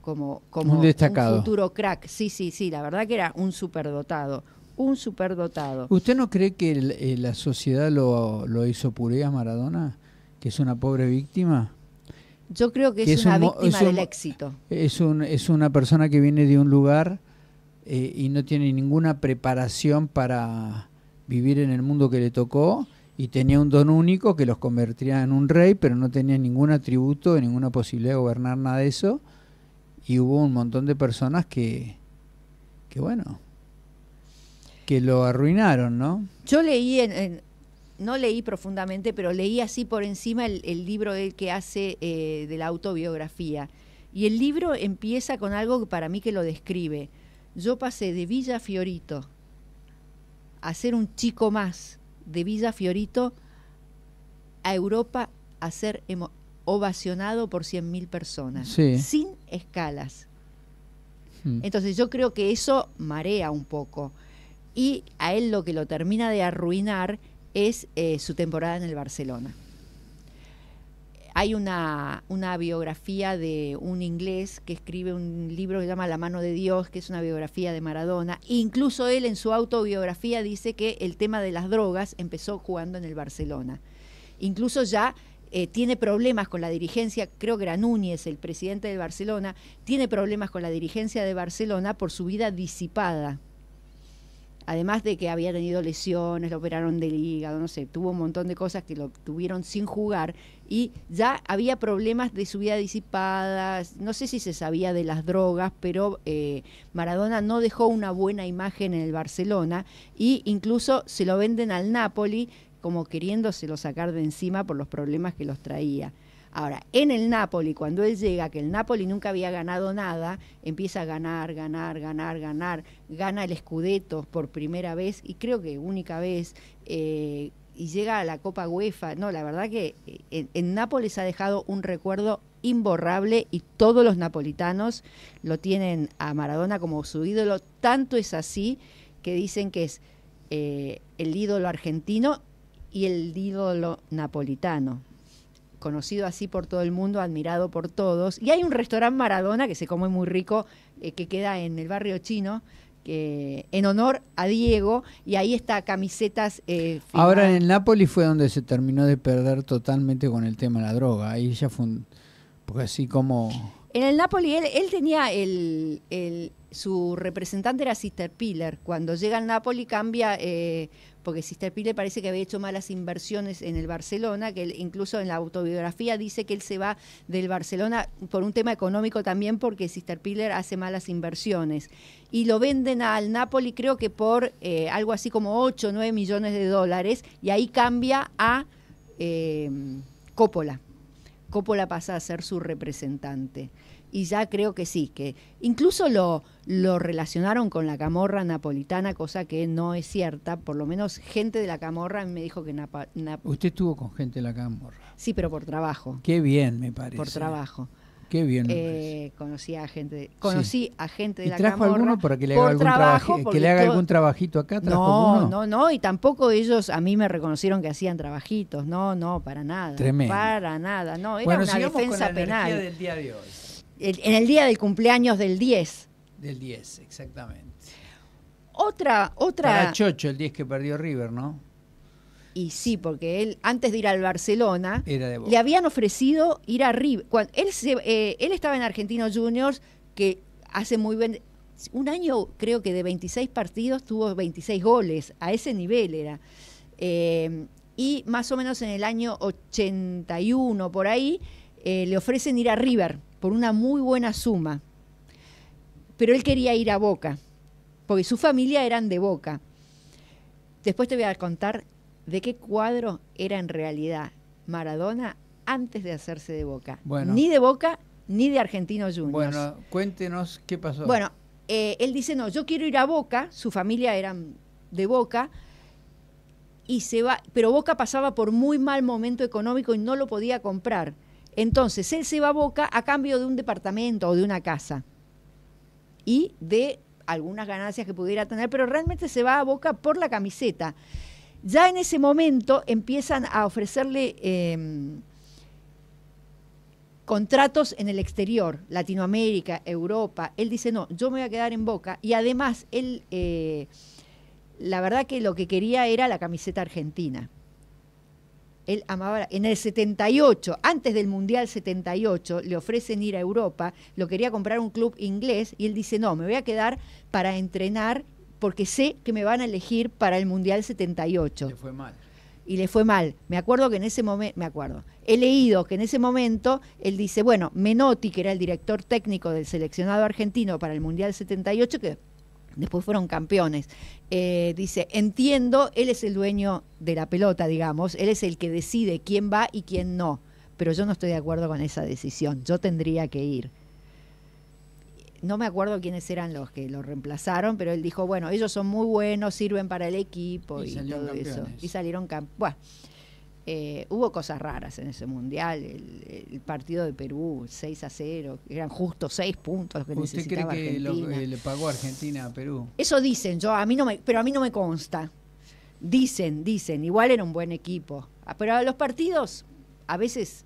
como como un, un futuro crack. Sí, sí, sí, la verdad que era un superdotado un superdotado. ¿Usted no cree que eh, la sociedad lo, hizo puré a Maradona? ¿Que es una pobre víctima? Yo creo que, es, una víctima del éxito. Es, es una persona que viene de un lugar eh, y no tiene ninguna preparación para vivir en el mundo que le tocó y tenía un don único que los convertiría en un rey, pero no tenía ningún atributo, ninguna posibilidad de gobernar nada de eso. Y hubo un montón de personas que, que bueno, que lo arruinaron, ¿no? Yo leí, no leí profundamente, pero leí así por encima el, libro que hace eh, de la autobiografía. Y el libro empieza con algo para mí que lo describe. Yo pasé de Villa Fiorito a ser un chico más de Villa Fiorito a Europa a ser ovacionado por 100.000 personas, sin escalas. Mm. Entonces yo creo que eso marea un poco y a él lo que lo termina de arruinar es eh, su temporada en el Barcelona. Hay una, biografía de un inglés que escribe un libro que se llama La mano de Dios, que es una biografía de Maradona. Incluso él en su autobiografía dice que el tema de las drogas empezó jugando en el Barcelona. Incluso ya eh, tiene problemas con la dirigencia, creo Granúñez, el presidente de Barcelona, tiene problemas con la dirigencia de Barcelona por su vida disipada además de que había tenido lesiones, lo operaron del hígado, no sé, tuvo un montón de cosas que lo tuvieron sin jugar y ya había problemas de su vida disipada, no sé si se sabía de las drogas, pero eh, Maradona no dejó una buena imagen en el Barcelona y incluso se lo venden al Napoli como queriéndoselo sacar de encima por los problemas que los traía. Ahora, en el Napoli, cuando él llega, que el Napoli nunca había ganado nada, empieza a ganar, ganar, ganar, ganar, gana el Scudetto por primera vez y creo que única vez. Eh, y llega a la Copa UEFA. No, la verdad que eh, en, Napoli Nápoles ha dejado un recuerdo imborrable y todos los napolitanos lo tienen a Maradona como su ídolo. Tanto es así que dicen que es eh, el ídolo argentino y el ídolo napolitano conocido así por todo el mundo, admirado por todos. Y hay un restaurante Maradona que se come muy rico, eh, que queda en el barrio chino, que en honor a Diego y ahí está camisetas. Eh, Ahora en Napoli fue donde se terminó de perder totalmente con el tema de la droga. Ahí ya fue porque así como. En el Napoli él, tenía el, su representante era Sister Piller. Cuando llega al Napoli cambia eh, porque Piller parece que había hecho malas inversiones en el Barcelona, que incluso en la autobiografía dice que él se va del Barcelona por un tema económico también, porque Piller hace malas inversiones. Y lo venden al Napoli creo que por eh, algo así como 8 o 9 millones de dólares, y ahí cambia a eh, Coppola. Coppola pasa a ser su representante y ya creo que sí, que incluso lo, lo relacionaron con la camorra napolitana, cosa que no es cierta, por lo menos gente de la camorra me dijo que... Usted estuvo con gente de la camorra. Sí, pero por trabajo. Qué bien, me parece. Por trabajo. Qué bien. Eh, conocí a gente, conocí a gente de ¿Y la trajo alguno para que le haga, algún, trabajo, que le haga algún trabajito acá? no, no, no, y tampoco ellos a mí me reconocieron que hacían trabajitos, no, no, para nada. Tremendo. Para nada, no, era una defensa penal. Del día de hoy en el día del cumpleaños del 10. Del 10, exactamente. Otra, otra. Para Chocho, el 10 que perdió River, ¿no? Y sí, porque él, antes de ir al Barcelona, le habían ofrecido ir a River. él, se, eh, él estaba en Argentinos Juniors, que hace muy bien. Un año, creo que de 26 partidos, tuvo 26 goles. A ese nivel era. Eh, y más o menos en el año 81, por ahí, eh, le ofrecen ir a River por una muy buena suma. Pero él quería ir a Boca, porque su familia eran de Boca. Después te voy a contar de qué cuadro era en realidad Maradona antes de hacerse de Boca. Ni de Boca ni de Argentino Juniors. Bueno, cuéntenos qué pasó. Bueno, eh, él dice, no, yo quiero ir a Boca, su familia eran de Boca, y se va, pero Boca pasaba por muy mal momento económico y no lo podía comprar. Entonces, él se va a Boca a cambio de un departamento o de una casa y de algunas ganancias que pudiera tener, pero realmente se va a Boca por la camiseta. Ya en ese momento empiezan a ofrecerle em, contratos en el exterior, Latinoamérica, Europa. Él dice, no, yo me voy a quedar en Boca. Y además, él, eh, la verdad que lo que quería era la camiseta argentina. Él amaba. En el 78, antes del Mundial 78, le ofrecen ir a Europa, lo quería comprar un club inglés y él dice, no, me voy a quedar para entrenar porque sé que me van a elegir para el Mundial 78. Le fue mal. Y le fue mal. Me acuerdo que en ese momento, me acuerdo, he leído que en ese momento él dice, bueno, Menotti, que era el director técnico del seleccionado argentino para el Mundial 78, que después fueron campeones. Eh, dice, entiendo, él es el dueño de la pelota, digamos, él es el que decide quién va y quién no, pero yo no estoy de acuerdo con esa decisión, yo tendría que ir. No me acuerdo quiénes eran los que lo reemplazaron, pero él dijo, bueno, ellos son muy buenos, sirven para el equipo y, todo eso. Y salieron campeones. Eh, hubo cosas raras en ese mundial. El, partido de Perú, 6 a 0, eran justo 6 puntos que ¿Usted cree que le pagó Argentina a Perú? Eso dicen, yo a mí no me, pero a mí no me consta. Dicen, dicen, igual era un buen equipo. Ah, pero los partidos a veces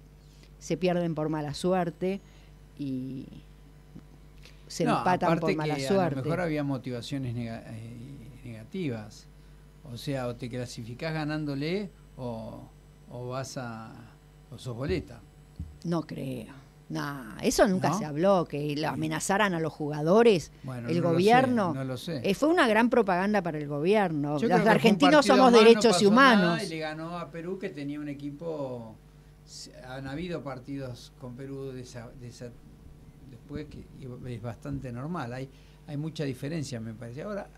se pierden por mala suerte y se empatan por mala suerte. A lo mejor había motivaciones eh, negativas. O sea, o te clasificás ganándole o o vas a o sos boleta. No creo. Nah, eso nunca se habló, que amenazaran a los jugadores, el gobierno. no lo sé. Eh, fue una gran propaganda para el gobierno. los argentinos somos derechos humanos. le ganó a Perú que tenía un equipo. Han habido partidos con Perú después que es bastante normal. Hay hay mucha diferencia, me parece. Ahora,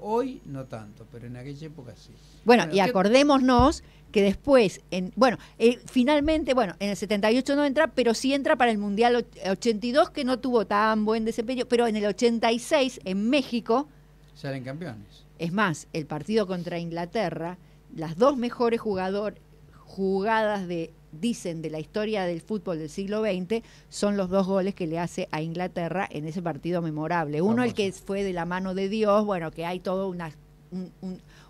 hoy no tanto, pero en aquella época sí. Bueno, y acordémonos que después, en, bueno, eh, finalmente, bueno, en el 78 no entra, pero sí entra para el Mundial 82, que no tuvo tan buen desempeño, pero en el 86, en México... Salen campeones. Es más, el partido contra Inglaterra, las dos mejores jugadoras jugadas de dicen de la historia del fútbol del siglo XX son los dos goles que le hace a Inglaterra en ese partido memorable. Uno el que fue de la mano de Dios, bueno, que hay toda una,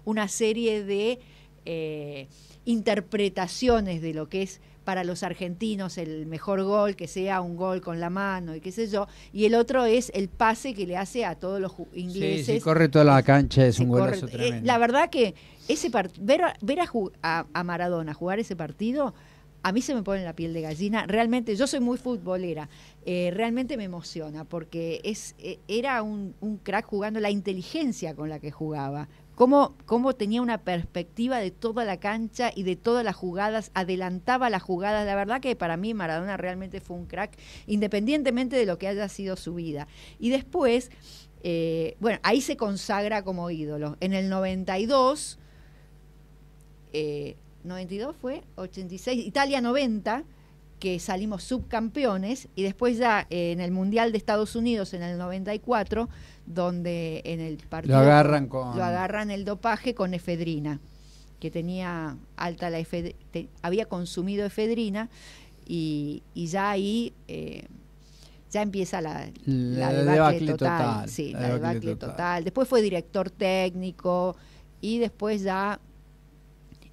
una serie de eh, interpretaciones de lo que es para los argentinos el mejor gol, que sea un gol con la mano y qué sé yo, y el otro es el pase que le hace a todos los ingleses. Sí, sí, corre toda la cancha, es un golazo eh, tremendo. la verdad que ese ver, ver a, Maradona jugar ese partido a mí se me pone la piel de gallina. Realmente, yo soy muy futbolera. Eh, realmente me emociona porque es, eh, era un, crack jugando la inteligencia con la que jugaba cómo, tenía una perspectiva de toda la cancha y de todas las jugadas, adelantaba las jugadas. La verdad que para mí Maradona realmente fue un crack, independientemente de lo que haya sido su vida. Y después, eh, bueno, ahí se consagra como ídolo. En el 92, 92 eh, fue, 86, Italia 90 que salimos subcampeones y después ya eh, en el Mundial de Estados Unidos en el 94, donde en el partido lo agarran, con... lo agarran el dopaje con efedrina, que tenía alta la efedrina, había consumido efedrina y, ya ahí eh, ya empieza la, debacle, total, Sí, la, debacle, total. Después fue director técnico y después ya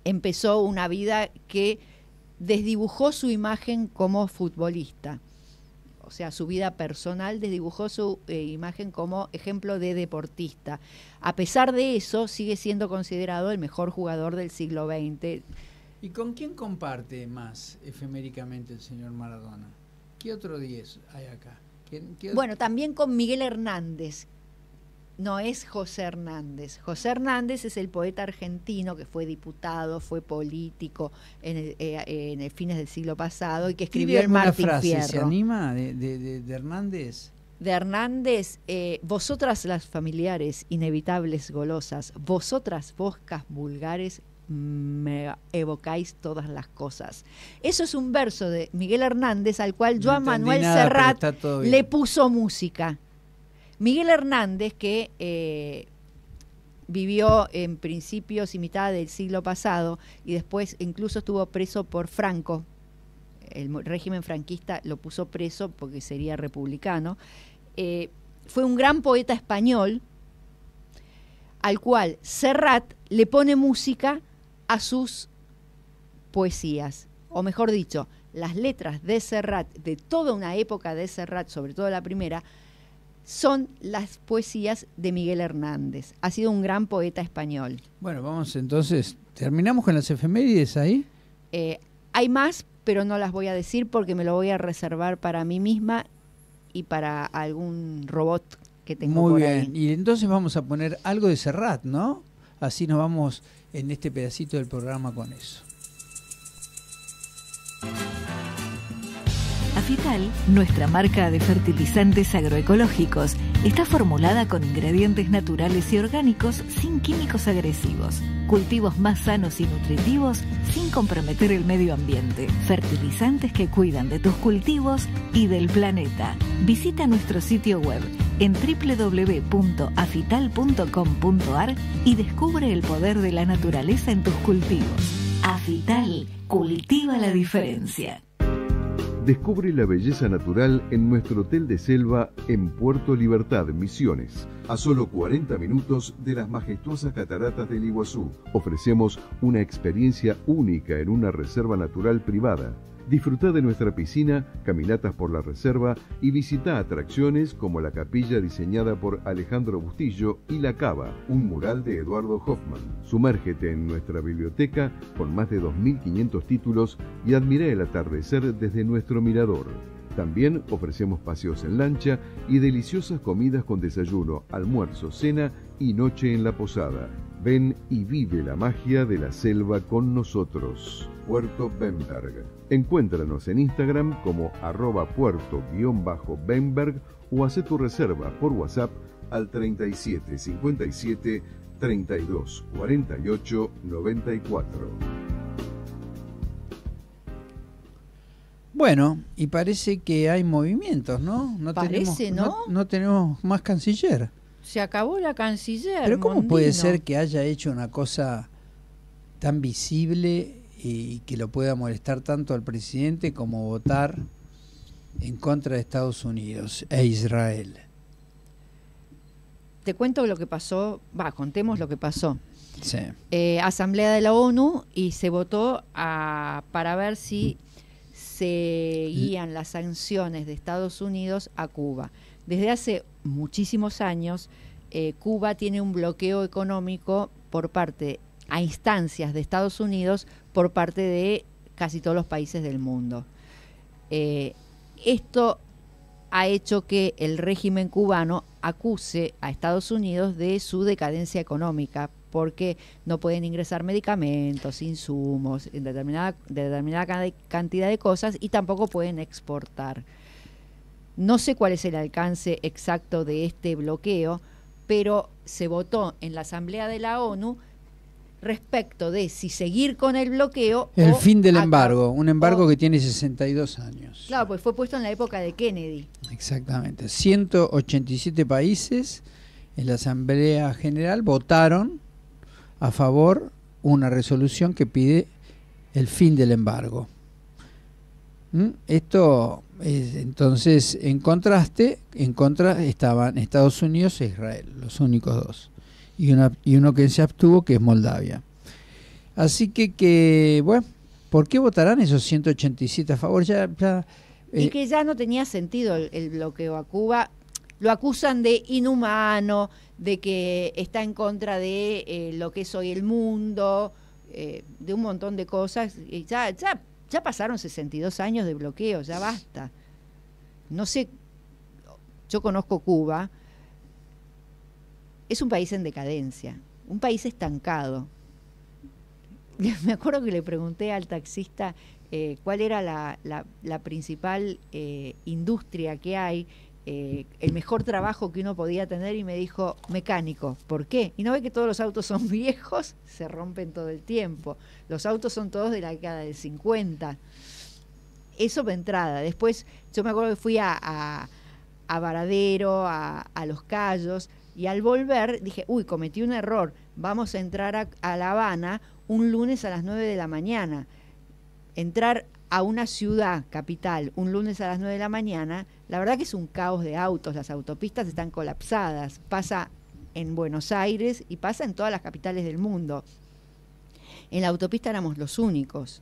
empezó una vida que desdibujó su imagen como futbolista. O sea, su vida personal desdibujó su eh, imagen como ejemplo de deportista. A pesar de eso, sigue siendo considerado el mejor jugador del siglo XX. ¿Y con quién comparte más efeméricamente el señor Maradona? ¿Qué otro 10 hay acá? Bueno, también con Miguel Hernández, no, es José Hernández. José Hernández es el poeta argentino que fue diputado, fue político en, el, eh, fines del siglo pasado y que escribió el Martín Fierro. ¿Se anima de, Hernández? de Hernández, eh, vosotras las familiares, inevitables golosas, vosotras boscas vulgares, mm, me evocáis todas las cosas. Eso es un verso de Miguel Hernández al cual Joan Manuel Serrat le puso música. Miguel Hernández, que eh, vivió en principios y mitad del siglo pasado y después incluso estuvo preso por Franco. El régimen franquista lo puso preso porque sería republicano. Eh, fue un gran poeta español al cual Serrat le pone música a sus poesías, o mejor dicho, las letras de Serrat, de toda una época de Serrat, sobre todo la primera, son las poesías de Miguel Hernández. Ha sido un gran poeta español. Bueno, vamos entonces, ¿terminamos con las efemérides ahí? Eh, hay más, pero no las voy a decir porque me lo voy a reservar para mí misma y para algún robot que tengo. Muy bien, y entonces vamos a poner algo de Serrat, ¿no? Así nos vamos en este pedacito del programa con eso. Afital, nuestra marca de fertilizantes agroecológicos, está formulada con ingredientes naturales y orgánicos sin químicos agresivos, cultivos más sanos y nutritivos sin comprometer el medio ambiente, fertilizantes que cuidan de tus cultivos y del planeta. Visita nuestro sitio web en www.afital.com.ar y descubre el poder de la naturaleza en tus cultivos. Afital cultiva la diferencia. Descubre la belleza natural en nuestro hotel de selva en Puerto Libertad, Misiones, a solo 40 minutos de las majestuosas cataratas del Iguazú. Ofrecemos una experiencia única en una reserva natural privada Disfruta de nuestra piscina, caminatas por la reserva y visita atracciones como la capilla diseñada por Alejandro Bustillo y La Cava, un mural de Eduardo Hoffman. Sumérgete en nuestra biblioteca con más de 2.500 títulos y admira el atardecer desde nuestro mirador. También ofrecemos paseos en lancha y deliciosas comidas con desayuno, almuerzo, cena y noche en la posada. Ven y vive la magia de la selva con nosotros. Puerto Bemberg, Encuéntranos en Instagram como arroba puerto-benberg o haz tu reserva por WhatsApp al 37 57 32 48 94. Bueno, y parece que hay movimientos, ¿no? No parece, ¿no? ¿no? tenemos más canciller. Se acabó la canciller. Pero ¿cómo puede ser que haya hecho una cosa tan visible y que lo pueda molestar tanto al presidente como votar en contra de Estados Unidos e Israel. Te cuento lo que pasó, va, contemos lo que pasó. Sí. Eh, asamblea de la ONU y se votó a, ah, para ver si seguían las sanciones de Estados Unidos a Cuba. Desde hace muchísimos años, eh, Cuba tiene un bloqueo económico por parte a instancias de Estados Unidos por parte de casi todos los países del mundo. Eh, esto ha hecho que el régimen cubano acuse a Estados Unidos de su decadencia económica porque no pueden ingresar medicamentos, insumos, determinada cantidad de cosas y tampoco pueden exportar. No sé cuál es el alcance exacto de este bloqueo, pero se votó en la Asamblea de la ONU respecto de si seguir con el bloqueo. El fin del embargo, un embargo que tiene 62 años. Claro, pues fue puesto en la época de Kennedy. Exactamente. 187 países en la Asamblea General votaron a favor una resolución que pide el fin del embargo. ¿Mm? Esto entonces en contraste, en contra estaban Estados Unidos e Israel, los únicos dos y, uno que se abstuvo, que es Moldavia. Así que, que bueno, ¿por qué votarán esos 187 a favor? Ya, y eh, que ya no tenía sentido el, bloqueo a Cuba lo acusan de inhumano, de que está en contra de eh, lo que es hoy el mundo, eh, de un montón de cosas. ya, ya, pasaron 62 años de bloqueo, ya basta. No sé, yo conozco Cuba es un país en decadencia, un país estancado. Me acuerdo que le pregunté al taxista eh, cuál era la, principal eh, industria que hay, eh, el mejor trabajo que uno podía tener y me dijo, mecánico, ¿por qué? Y no ve que todos los autos son viejos, se rompen todo el tiempo. Los autos son todos de la década del 50. Eso de entrada. Después yo me acuerdo que fui a, Varadero, a Los Cayos, y al volver dije, uy, cometí un error, vamos a entrar a, La Habana un lunes a las 9 de la mañana. Entrar a una ciudad capital un lunes a las 9 de la mañana, la verdad que es un caos de autos, las autopistas están colapsadas, pasa en Buenos Aires y pasa en todas las capitales del mundo. En la autopista éramos los únicos,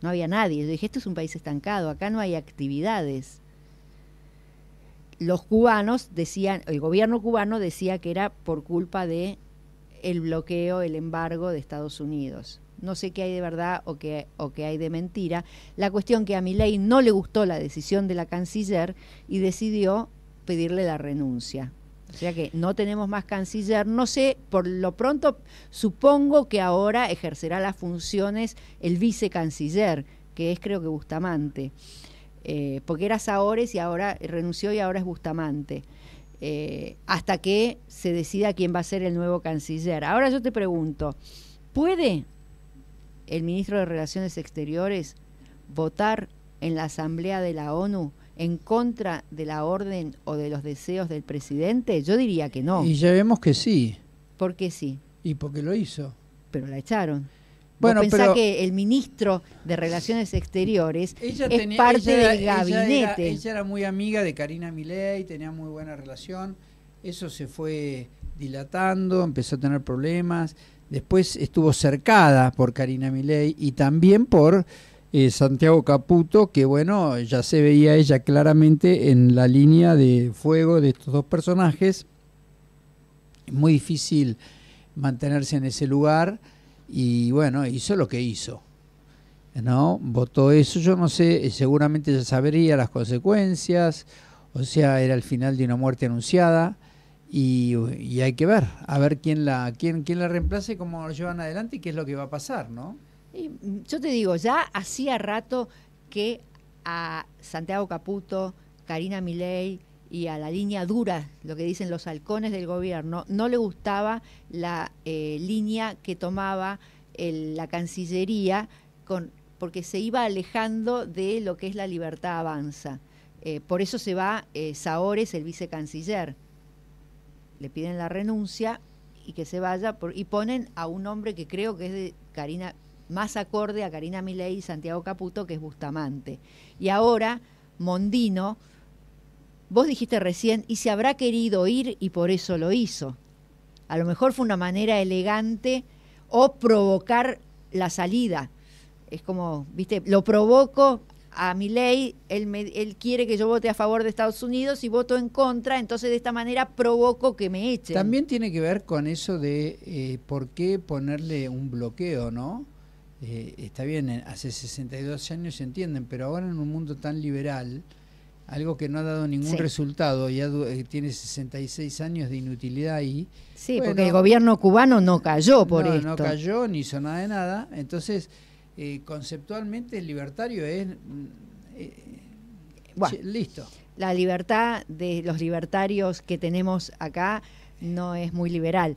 no había nadie. Yo dije, esto es un país estancado, acá no hay actividades los cubanos decían, el gobierno cubano decía que era por culpa de el bloqueo, el embargo de Estados Unidos. No sé qué hay de verdad o qué, o qué hay de mentira. La cuestión que a Milei no le gustó la decisión de la canciller y decidió pedirle la renuncia. O sea que no tenemos más canciller. No sé, por lo pronto supongo que ahora ejercerá las funciones el vicecanciller, que es creo que Bustamante. Eh, porque era Saores y ahora renunció y ahora es Bustamante, eh, hasta que se decida quién va a ser el nuevo canciller. Ahora yo te pregunto, ¿puede el ministro de Relaciones Exteriores votar en la Asamblea de la ONU en contra de la orden o de los deseos del presidente? Yo diría que no. Y ya vemos que sí. ¿Por qué sí? Y porque lo hizo. Pero la echaron. Bueno, que el ministro de Relaciones Exteriores ella parte del gabinete. Ella era, muy amiga de Karina Milei, tenía muy buena relación. Eso se fue dilatando, empezó a tener problemas. Después estuvo cercada por Karina Milei y también por eh, Santiago Caputo, que bueno, ya se veía ella claramente en la línea de fuego de estos dos personajes. muy difícil mantenerse en ese lugar y bueno, hizo lo que hizo. ¿No? Votó eso, yo no sé, eh, seguramente ya sabría las consecuencias, o sea, era el final de una muerte anunciada y, hay que ver, a ver quién la quién quién la reemplace cómo lo llevan adelante y qué es lo que va a pasar, ¿no? Mm, yo te digo, ya hacía rato que a Santiago Caputo, Karina Milei, y a la línea dura, lo que dicen los halcones del gobierno, no le gustaba la eh, línea que tomaba la Cancillería porque se iba alejando de lo que es la libertad avanza. Eh, por eso se va eh, Saores, el vicecanciller. Le piden la renuncia y que se vaya y ponen a un hombre que creo que es de Karina más acorde a Karina Milei y Santiago Caputo, que es Bustamante. Y ahora Mondino Vos dijiste recién, y se habrá querido ir y por eso lo hizo. A lo mejor fue una manera elegante o provocar la salida. Es como, viste, lo provoco a mi ley, él, me, él quiere que yo vote a favor de Estados Unidos y voto en contra, entonces de esta manera provoco que me echen. También tiene que ver con eso de eh, por qué ponerle un bloqueo, ¿no? Eh, está bien, eh, hace 62 años se entienden, pero ahora en un mundo tan liberal algo que no ha dado ningún resultado, ya eh, tiene 66 años de inutilidad ahí. Sí, porque el gobierno cubano no cayó por eso. esto. No cayó, ni hizo nada de nada. Entonces, eh, conceptualmente, el libertario es. Mm, eh, listo. La libertad de los libertarios que tenemos acá no es muy liberal.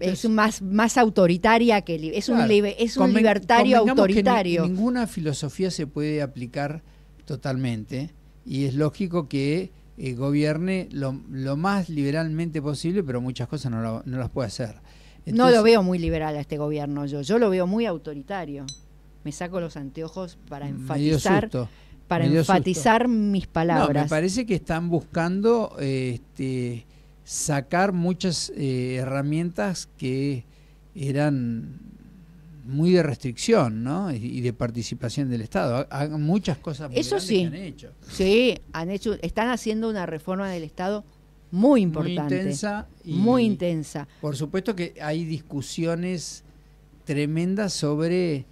es, más, más autoritaria que es, un libertario autoritario. ninguna filosofía se puede aplicar totalmente y es lógico que eh, gobierne lo, más liberalmente posible, pero muchas cosas no, las puede hacer. no lo veo muy liberal a este gobierno yo, yo lo veo muy autoritario. Me saco los anteojos para enfatizar para enfatizar mis palabras. me parece que están buscando este, sacar muchas eh, herramientas que eran muy de restricción ¿no? y, de participación del Estado. muchas cosas muy Eso sí. que han hecho. Sí, han hecho, están haciendo una reforma del Estado muy importante. Muy intensa. muy intensa. Por supuesto que hay discusiones tremendas sobre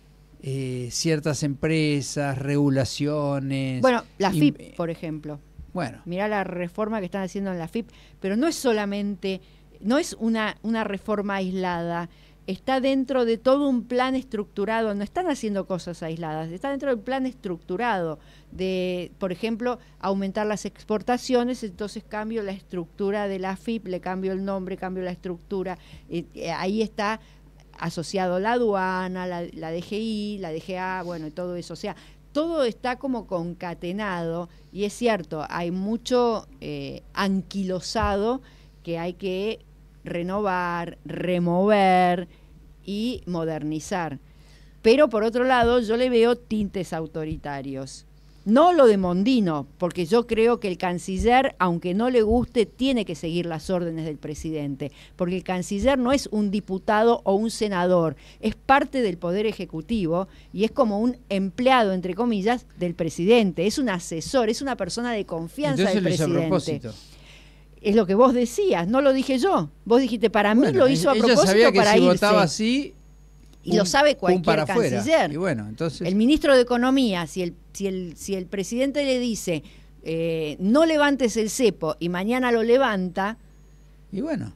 eh, ciertas empresas, regulaciones. Bueno, la FIP, por ejemplo. Bueno. Mirá la reforma que están haciendo en la FIP, pero no es solamente, no es una, una reforma aislada está dentro de todo un plan estructurado, no están haciendo cosas aisladas, está dentro del plan estructurado de, por ejemplo, aumentar las exportaciones, entonces cambio la estructura de la FIP, le cambio el nombre, cambio la estructura, ahí está asociado la aduana, la, DGI, la DGA, bueno, y todo eso, o sea, todo está como concatenado y es cierto, hay mucho eh, anquilosado que hay que renovar, remover, y modernizar. Pero por otro lado, yo le veo tintes autoritarios. No lo de Mondino, porque yo creo que el canciller, aunque no le guste, tiene que seguir las órdenes del presidente, porque el canciller no es un diputado o un senador, es parte del Poder Ejecutivo y es como un empleado, entre comillas, del presidente, es un asesor, es una persona de confianza del presidente es lo que vos decías, no lo dije yo. Vos dijiste, para mí lo hizo a propósito que para irse. así, y lo sabe cualquier canciller. bueno, entonces... El ministro de Economía, si el, si el, presidente le dice, eh, no levantes el cepo y mañana lo levanta... Y bueno,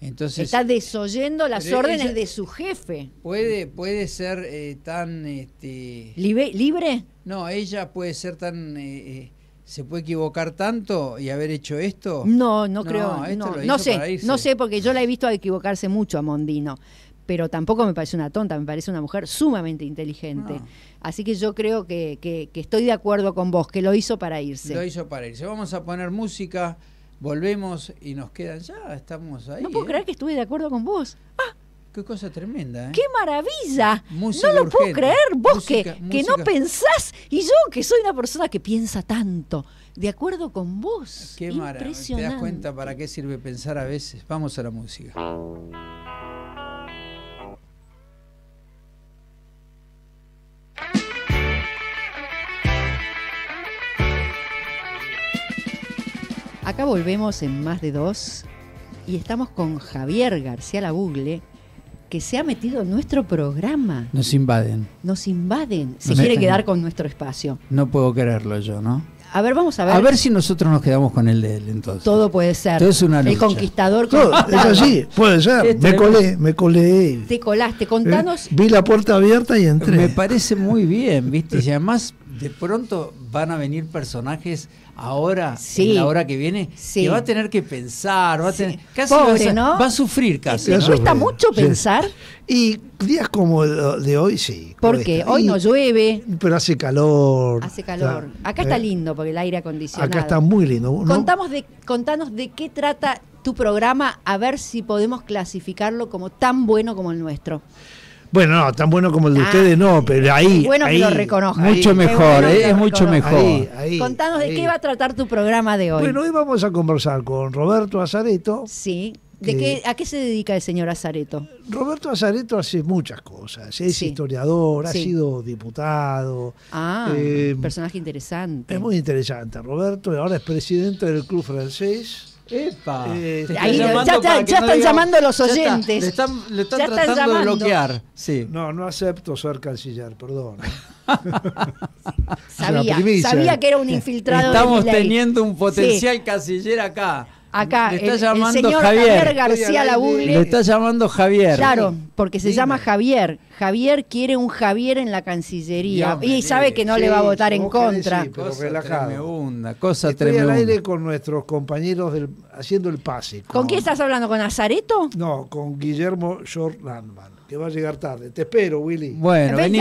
entonces... Está desoyendo las órdenes de su jefe. Puede, puede ser eh, tan... Este- ¿Libre? ¿Libre? No, ella puede ser tan... Eh, ¿Se puede equivocar tanto y haber hecho esto? No, no, no creo. No, no sé, no sé, porque yo la he visto equivocarse mucho a Mondino, pero tampoco me parece una tonta, me parece una mujer sumamente inteligente. Ah. Así que yo creo que, estoy de acuerdo con vos, que lo hizo para irse. Lo hizo para irse. Vamos a poner música, volvemos y nos quedan ya, estamos ahí. No puedo ¿eh? creer que estuve de acuerdo con vos. ¡Ah! Qué cosa tremenda. ¿eh? ¡Qué maravilla! no lo puedo creer, vos que, no pensás y yo que soy una persona que piensa tanto. De acuerdo con vos. Qué maravilla. Te das cuenta para qué sirve pensar a veces. Vamos a la música. Acá volvemos en más de dos y estamos con Javier García Lagugle, que se ha metido en nuestro programa. Nos invaden. Nos invaden. Se quiere quedar con nuestro espacio. No puedo creerlo yo, ¿no? A ver, vamos a ver. A ver si nosotros nos quedamos con el de él entonces. Todo puede ser. Todo es una lucha. El conquistador Todo, Es así, puede ser. me colé, me colé. Te colaste, contanos. Eh, vi la puerta abierta y entré. Me parece muy bien, ¿viste? Y además de pronto van a venir personajes ahora, en la hora que viene, que va a tener que pensar, va a va, a, sufrir casi. ¿Le cuesta mucho pensar? Y días como uh, de hoy sí. Porque hoy no llueve. Pero hace calor. Hace calor. acá está eh, lindo porque el aire acondicionado. Acá está muy lindo. Contamos de, contanos de qué trata tu programa, a ver si podemos clasificarlo como tan bueno como el nuestro. Bueno, no, tan bueno como el de ah. ustedes no, pero ahí. Bueno ahí, lo ¿eh? Mucho mejor, es mucho mejor. Contanos de qué va a tratar tu programa de hoy. Bueno, hoy vamos a conversar con Roberto Azareto. Sí. ¿De qué, ¿A qué se dedica el señor Azareto? Roberto Azareto hace muchas cosas. Es historiador, ha sido diputado. Ah, eh, personaje interesante. Es muy interesante, Roberto. Ahora es presidente del Club Francés. Epa. Eh, ya, están llamando los oyentes. le están, tratando de bloquear. No, no acepto ser canciller, perdón. sabía, que era un infiltrado. Estamos teniendo un potencial canciller acá. Acá, el, señor Javier, García Labugle. Le está llamando Javier. Claro, porque se llama Javier. Javier quiere un Javier en la Cancillería. y sabe que no le va a votar en contra. Decir, cosa tremenda, cosa Estoy aire con nuestros compañeros haciendo el pase. Con... quién estás hablando? ¿Con Azareto? No, con Guillermo Short te va a llegar tarde. Te espero, Willy. Bueno, vení,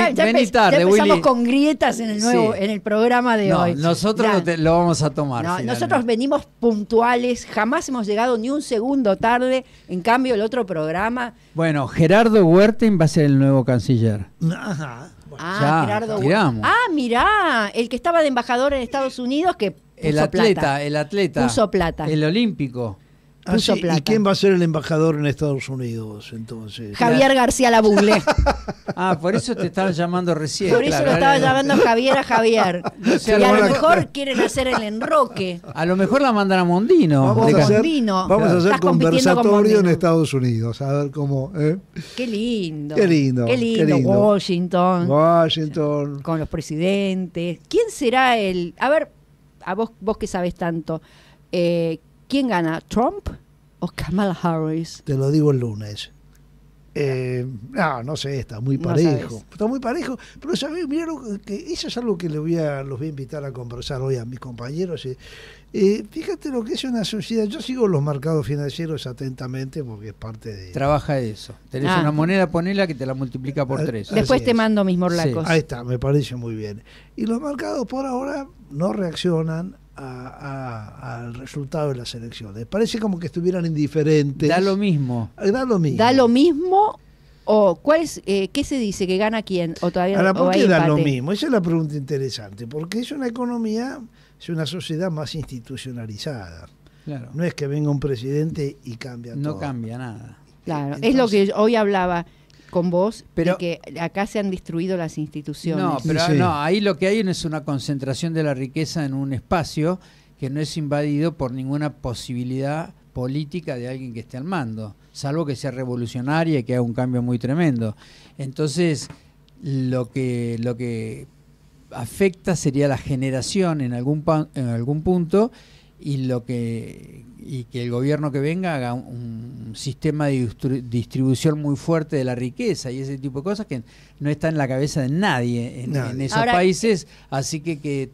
tarde, empezamos con grietas en el programa de hoy. Nosotros lo, vamos a tomar. nosotros venimos puntuales, jamás hemos llegado ni un segundo tarde. En cambio, el otro programa. Bueno, Gerardo Huerta va a ser el nuevo canciller. Ajá. Ah, Gerardo Huerta Ah, mirá, el que estaba de embajador en Estados Unidos que. el atleta, el atleta. Puso plata. El olímpico. Ah, ¿Y quién va a ser el embajador en Estados Unidos entonces? Javier García Labule. ah, por eso te estaban llamando recién. Por eso lo estaba llamando Javier a Javier. y a lo mejor quieren hacer el enroque. A lo mejor la mandan a Mondino. Vamos, a hacer, vamos a hacer conversatorio en Estados Unidos, a ver cómo... ¿eh? Qué lindo. Qué lindo. Qué lindo. Washington. Washington. Con los presidentes. ¿Quién será el... A ver, a vos, vos que sabes tanto. Eh, ¿Quién gana, Trump o Kamala Harris? Te lo digo el lunes. Eh, ah, no, sé, está muy parejo. está muy parejo, pero sabes, mira, que, eso es algo que le voy a, los voy a invitar a conversar hoy a mis compañeros. Eh. Eh, fíjate lo que es una sociedad. Yo sigo los mercados financieros atentamente porque es parte de. Trabaja eso. Tenés ah. una moneda, ponela que te la multiplica por ah, tres. Después te mando mis morlacos. Ahí está, me parece muy bien. Y los mercados por ahora no reaccionan al resultado de las elecciones. Parece como que estuvieran indiferentes. Da lo mismo. Ah, da lo mismo. Da lo mismo o cuál es, eh, qué se dice que gana quién o todavía ¿por qué da lo mismo? Esa es la pregunta interesante, porque es una economía, es una sociedad más institucionalizada. Claro. No es que venga un presidente y cambia no todo. No cambia nada. Claro, es lo que hoy hablaba con vos, pero, de que acá se han destruido las instituciones. No, pero no, ahí lo que hay es una concentración de la riqueza en un espacio que no es invadido por ninguna posibilidad política de alguien que esté al mando, salvo que sea revolucionaria y que haga un cambio muy tremendo. Entonces, lo que, lo que afecta sería la generación en algún, en algún punto y lo que que el gobierno que venga haga un, sistema de distribución muy fuerte de la riqueza y ese tipo de cosas que no está en la cabeza de nadie en, esos países así que que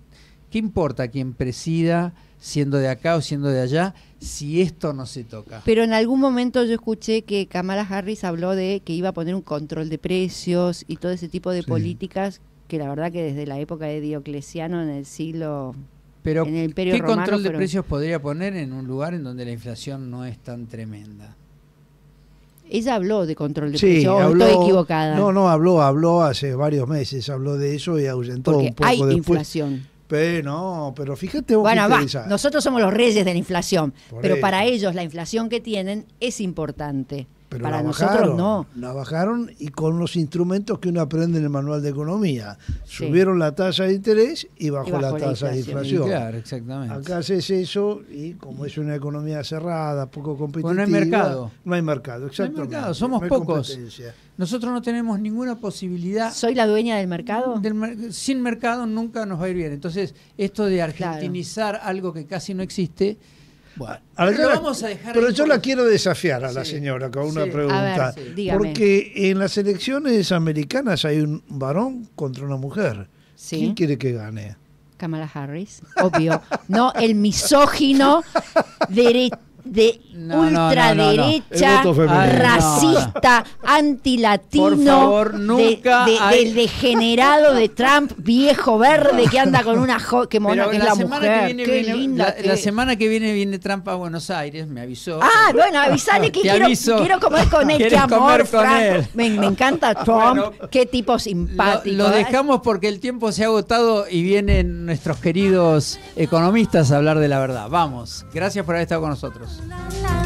¿Qué importa quién presida, siendo de acá o siendo de allá, si esto no se toca? Pero en algún momento yo escuché que Kamala Harris habló de que iba a poner un control de precios y todo ese tipo de políticas que la verdad que desde la época de Diocleciano en el siglo pero ¿qué control de precios podría poner en un lugar en donde la inflación no es tan tremenda? Ella habló de control de precios, estoy equivocada. No, no, habló, habló hace varios meses, habló de eso y ahuyentó un poco hay inflación. Pero no, pero fíjate Bueno, nosotros somos los reyes de la inflación, pero para ellos la inflación que tienen es importante. Pero la bajaron, no. bajaron y con los instrumentos que uno aprende en el manual de economía. Subieron la tasa de interés y bajó, la, tasa de inflación. Claro, exactamente. Acá haces eso y como es una economía cerrada, poco competitiva. no hay mercado. No hay mercado, exactamente. No hay mercado, somos pocos. Nosotros no tenemos ninguna posibilidad. ¿Soy la dueña del mercado? sin mercado nunca nos va a ir bien. Entonces, esto de argentinizar algo que casi no existe pero yo la quiero desafiar a la señora con una pregunta. porque en las elecciones americanas hay un varón contra una mujer. ¿Quién quiere que gane? Kamala Harris, obvio. No, el misógino, derecho. de ultraderecha, racista, antilatino, del degenerado de Trump, viejo verde que anda con una jo... que mona que la, semana que viene viene Trump a Buenos Aires, me avisó. Ah, bueno, avísale que quiero, comer con este él, amor, Me, encanta Trump, qué tipo simpático. lo ¿eh? dejamos porque el tiempo se ha agotado y vienen nuestros queridos economistas a hablar de la verdad. Vamos, gracias por haber estado con nosotros. La, la.